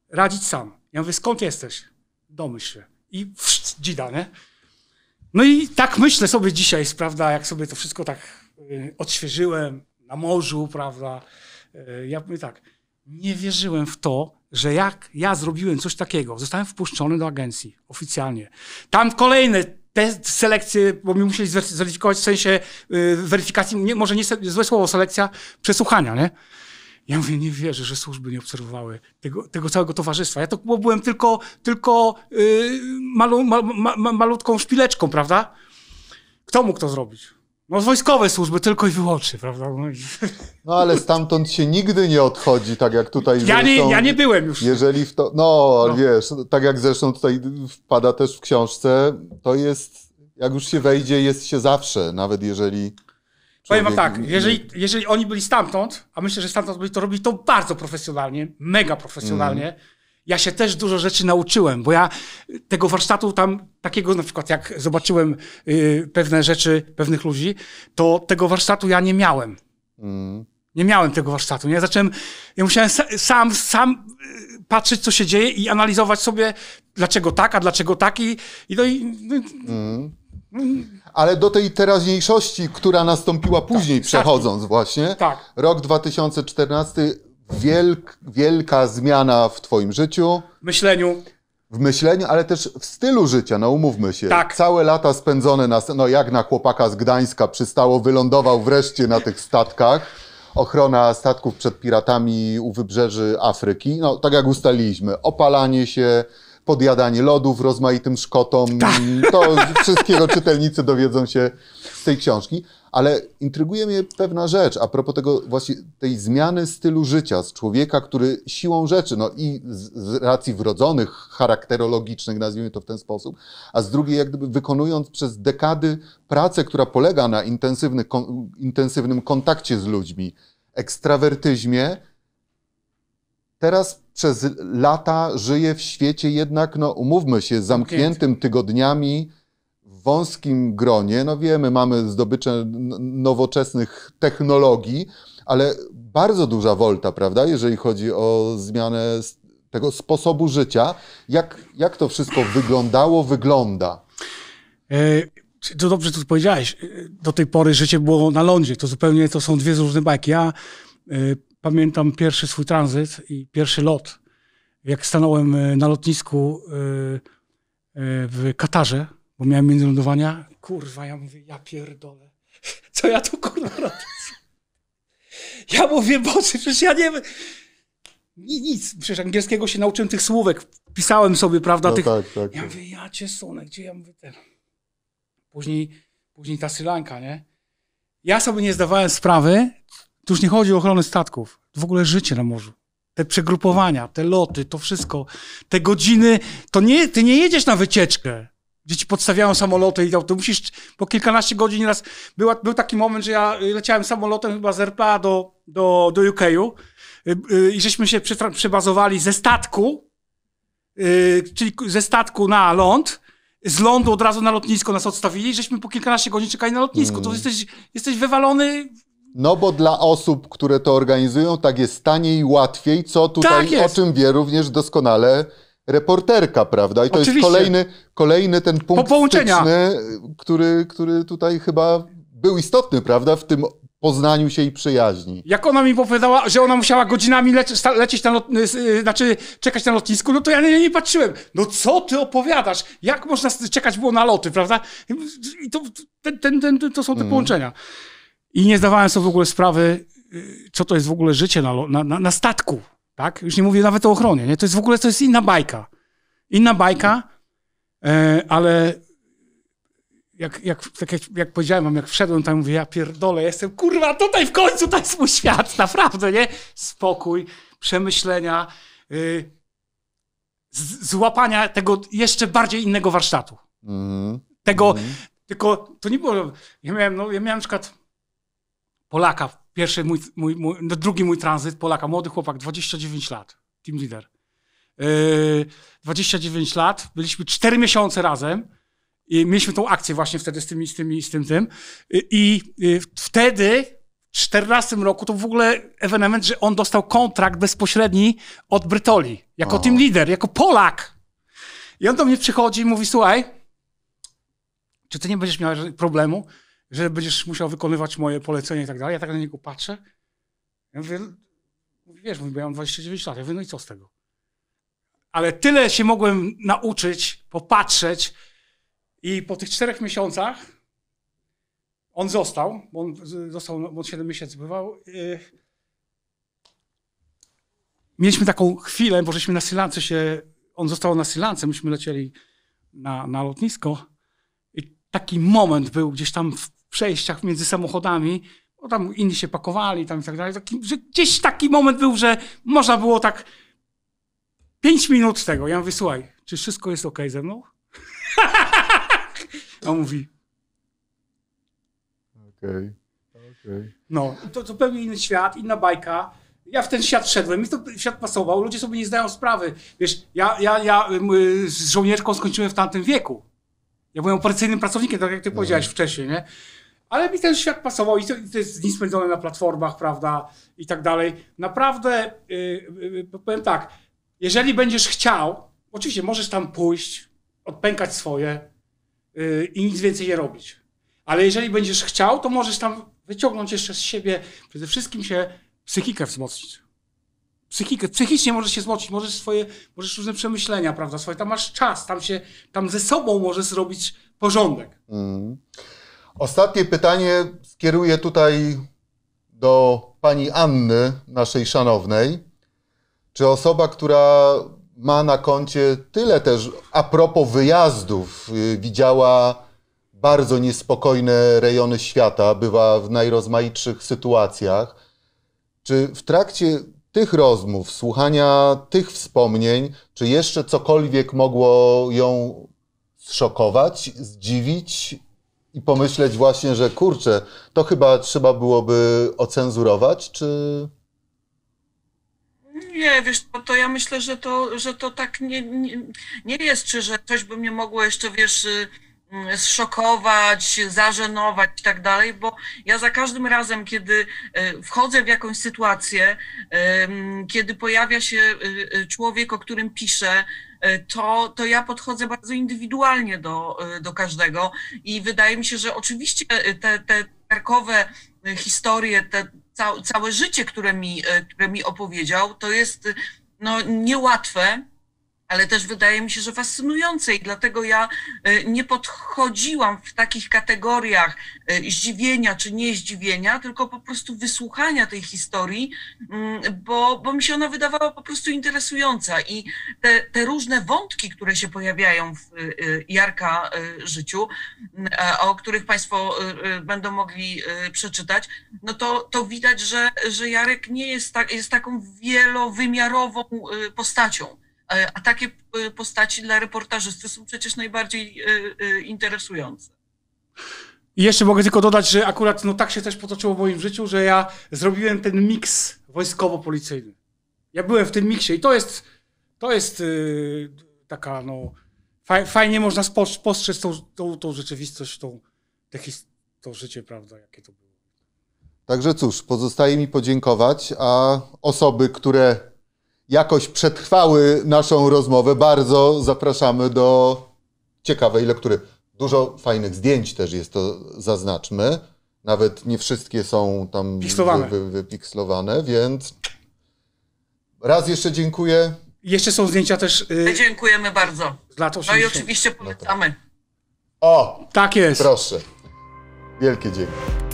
Speaker 2: radzić sam. Ja mówię, skąd jesteś? Domyśl się. I psz, dzida, nie? No i tak myślę sobie dzisiaj, prawda, jak sobie to wszystko tak Y, odświeżyłem na morzu, prawda. Y, ja powiem tak, nie wierzyłem w to, że jak ja zrobiłem coś takiego, zostałem wpuszczony do agencji oficjalnie. Tam kolejne te selekcje, bo mi musieli zweryfikować w sensie yy, weryfikacji, nie, może nie złe słowo, selekcja przesłuchania, nie? Ja mówię, nie wierzę, że służby nie obserwowały tego, tego całego towarzystwa. Ja to byłem tylko, tylko yy, malu, ma, ma, malutką szpileczką, prawda? Kto mógł to zrobić? No z wojskowej służby tylko i wyłącznie, prawda? No,
Speaker 1: no, ale stamtąd się nigdy nie odchodzi, tak jak tutaj ja zresztą, nie, Ja nie byłem już. Jeżeli w to... No, ale no. wiesz, tak jak zresztą tutaj wpada też w książce, to jest, jak już się wejdzie, jest się zawsze, nawet jeżeli... Powiem wam tak, jeżeli,
Speaker 2: jeżeli oni byli stamtąd, a myślę, że stamtąd byli, to robili to bardzo profesjonalnie, mega profesjonalnie, mm ja się też dużo rzeczy nauczyłem, bo ja tego warsztatu tam, takiego na przykład jak zobaczyłem y, pewne rzeczy pewnych ludzi, to tego warsztatu ja nie miałem. Mm. Nie miałem tego warsztatu. Nie? Ja zacząłem, ja musiałem sam, sam y, patrzeć, co się dzieje i analizować sobie, dlaczego tak, a dlaczego tak i, i, no, i no
Speaker 1: mm. No Ale do tej teraźniejszości, która nastąpiła tak, później, tak, przechodząc właśnie, tak. rok 2014 wielk, wielka zmiana w Twoim życiu.
Speaker 2: Myśleniu.
Speaker 1: W myśleniu, ale też w stylu życia, no umówmy się. Tak. Całe lata spędzone na, no jak na chłopaka z Gdańska przystało, wylądował wreszcie na tych statkach. Ochrona statków przed piratami u wybrzeży Afryki. No tak jak ustaliliśmy, opalanie się, podjadanie lodów rozmaitym szkotom. Tak. To wszystkiego czytelnicy dowiedzą się z tej książki. Ale intryguje mnie pewna rzecz a propos tego właśnie tej zmiany stylu życia z człowieka, który siłą rzeczy, no i z, racji wrodzonych, charakterologicznych, nazwijmy to w ten sposób, a z drugiej jak gdyby wykonując przez dekady pracę, która polega na intensywny, kon, intensywnym kontakcie z ludźmi, ekstrawertyzmie, teraz przez lata żyje w świecie jednak, no umówmy się, zamkniętym tygodniami, w wąskim gronie. No wiemy, mamy zdobycze nowoczesnych technologii, ale bardzo duża wolta, prawda, jeżeli chodzi o zmianę tego sposobu życia. Jak, jak to wszystko wyglądało,
Speaker 2: wygląda? E, to dobrze tu powiedziałeś. E, do tej pory życie było na lądzie. To zupełnie to są dwie różne bajki. Ja e, pamiętam pierwszy swój tranzyt i pierwszy lot, jak stanąłem e, na lotnisku e, e, w Katarze, bo miałem międzylądowania. Kurwa, ja mówię, ja pierdolę. Co ja tu kurwa robię? Ja mówię, Boże, przecież ja nie wiem. Nic, przecież angielskiego się nauczyłem tych słówek. Pisałem sobie, prawda, no tych... Tak, tak, ja tak. mówię, ja cię sunę, gdzie ja mówię ten... Później, później ta Sri Lanka, nie? Ja sobie nie zdawałem sprawy, tu już nie chodzi o ochronę statków, w ogóle życie na morzu. Te przegrupowania, te loty, to wszystko, te godziny, to nie, ty nie jedziesz na wycieczkę, gdzie ci podstawiają samoloty i To Musisz po kilkanaście godzin raz. Była, był taki moment, że ja y, leciałem samolotem chyba z RPA do, do, do UK y, y, i żeśmy się przebazowali ze statku, czyli ze statku na ląd. Z lądu od razu na lotnisko nas odstawili, żeśmy po kilkanaście godzin czekali na lotnisku. Mm. To jesteś, jesteś wywalony
Speaker 1: no bo dla osób, które to organizują, tak jest taniej i łatwiej, co tutaj, tak o czym wie również doskonale reporterka, prawda? I to Oczywiście. jest kolejny, kolejny ten punkt po styczny, który, który tutaj chyba był istotny, prawda? W tym poznaniu się i przyjaźni.
Speaker 2: Jak ona mi powiedziała, że ona musiała godzinami lecieć, lecieć na lot, y, y, znaczy czekać na lotnisku, no to ja nie, nie, patrzyłem. No co ty opowiadasz? Jak można czekać było na loty, prawda? I to, ten, ten, ten, to są te mm. połączenia. I nie zdawałem sobie w ogóle sprawy, y, co to jest w ogóle życie na, na, na statku, tak? Już nie mówię nawet o ochronie, nie? To jest w ogóle, to jest inna bajka. Inna bajka, e, ale jak, jak, tak jak, jak powiedziałem wam, jak wszedłem tam, mówię, ja pierdolę, jestem, kurwa, tutaj w końcu to jest mój świat, naprawdę, nie? Spokój, przemyślenia, y, złapania tego jeszcze bardziej innego warsztatu. Mm -hmm. Tego, mm -hmm. tylko to nie było, ja miałem, no, ja miałem na przykład Polaka, pierwszy mój, mój, mój no drugi mój tranzyt, Polaka, młody chłopak, 29 lat, team leader. Yy, 29 lat, byliśmy 4 miesiące razem i mieliśmy tą akcję właśnie wtedy z tym i z tym i z tym, tym. I yy, wtedy, w 14 roku, to w ogóle ewenement, że on dostał kontrakt bezpośredni od Brytoli, jako team leader, jako Polak. I on do mnie przychodzi i mówi, słuchaj, czy ty nie będziesz miał problemu? że będziesz musiał wykonywać moje polecenie i tak dalej. Ja tak na niego patrzę. Ja mówię, wiesz, mówię, ja mam 29 lat. Ja mówię, no i co z tego? Ale tyle się mogłem nauczyć, popatrzeć i po tych czterech miesiącach on został, bo on został, bo on 7 miesięcy bywał. Yy, mieliśmy taką chwilę, bo żeśmy na Sylance się, on został na Sylance, myśmy lecieli na, na lotnisko i taki moment był gdzieś tam w przejściach między samochodami, bo tam inni się pakowali tam i tak dalej. Taki, że gdzieś taki moment był, że można było tak pięć minut tego. Ja mówię, słuchaj, czy wszystko jest ok ze mną? A on mówi. Okej, okay. okay. No, to zupełnie inny świat, inna bajka. Ja w ten świat wszedłem, mi to świat pasował, ludzie sobie nie zdają sprawy. Wiesz, ja, ja, ja z żołnierzką skończyłem w tamtym wieku. Ja byłem operacyjnym pracownikiem, tak jak ty no. powiedziałeś mhm. wcześniej, nie? Ale mi ten świat pasował i to, i to jest nic spędzone na platformach, prawda, i tak dalej. Naprawdę, yy, yy, powiem tak, jeżeli będziesz chciał, oczywiście możesz tam pójść, odpękać swoje yy, i nic więcej nie robić. Ale jeżeli będziesz chciał, to możesz tam wyciągnąć jeszcze z siebie, przede wszystkim się psychikę wzmocnić. Psychikę, psychicznie możesz się wzmocnić, możesz swoje, możesz różne przemyślenia, prawda, swoje, tam masz czas, tam się, tam ze sobą możesz zrobić porządek.
Speaker 1: Mm. Ostatnie pytanie skieruję tutaj do pani Anny, naszej szanownej. Czy osoba, która ma na koncie tyle też a propos wyjazdów, y, widziała bardzo niespokojne rejony świata, bywa w najrozmaitszych sytuacjach. Czy w trakcie tych rozmów, słuchania tych wspomnień, czy jeszcze cokolwiek mogło ją zszokować, zdziwić, i pomyśleć właśnie, że kurczę, to chyba trzeba byłoby ocenzurować, czy...
Speaker 3: Nie, wiesz, to, to ja myślę, że to, że to tak nie, nie, nie jest, czy że coś by mnie mogło jeszcze, wiesz, mm, zszokować, zażenować i tak dalej, bo ja za każdym razem, kiedy e, wchodzę w jakąś sytuację, kiedy pojawia się y, y, człowiek, o którym piszę, E, to, to ja podchodzę bardzo indywidualnie do, e, do każdego i wydaje mi się, że oczywiście e, te, te karkowe historie, te całe życie, które mi, które mi opowiedział, to jest no, niełatwe ale też wydaje mi się, że fascynujące i dlatego ja e, nie podchodziłam w takich kategoriach e, zdziwienia czy niezdziwienia, tylko po prostu wysłuchania tej historii, mm, bo, bo mi się ona wydawała po prostu interesująca i te, te różne wątki, które się pojawiają w e, Jarka życiu, mm, o których Państwo będą mogli przeczytać, no to, to widać, że, że Jarek nie jest, tak, jest taką wielowymiarową postacią E, a takie e, postaci dla reportażysty są przecież najbardziej e, interesujące.
Speaker 2: I jeszcze mogę tylko dodać, że akurat no, tak się też potoczyło w moim życiu, że ja zrobiłem ten miks wojskowo-policyjny. Ja byłem w tym miksie i to jest, to jest yy, taka, no, faj, fajnie można spostrzec tą, tą, tą rzeczywistość, tą, te to życie, prawda, jakie to było.
Speaker 1: Także cóż, pozostaje mi podziękować, a osoby, które jakoś przetrwały naszą rozmowę, bardzo zapraszamy do ciekawej lektury. Dużo fajnych zdjęć też jest, to zaznaczmy. Nawet nie wszystkie są tam Pikslowane. wy, więc raz jeszcze
Speaker 2: dziękuję. Jeszcze są zdjęcia też. Y,
Speaker 3: dziękujemy bardzo.
Speaker 2: Z lat 80. No i oczywiście no tak. polecamy. O! Tak jest. Proszę.
Speaker 1: Wielkie dzięki.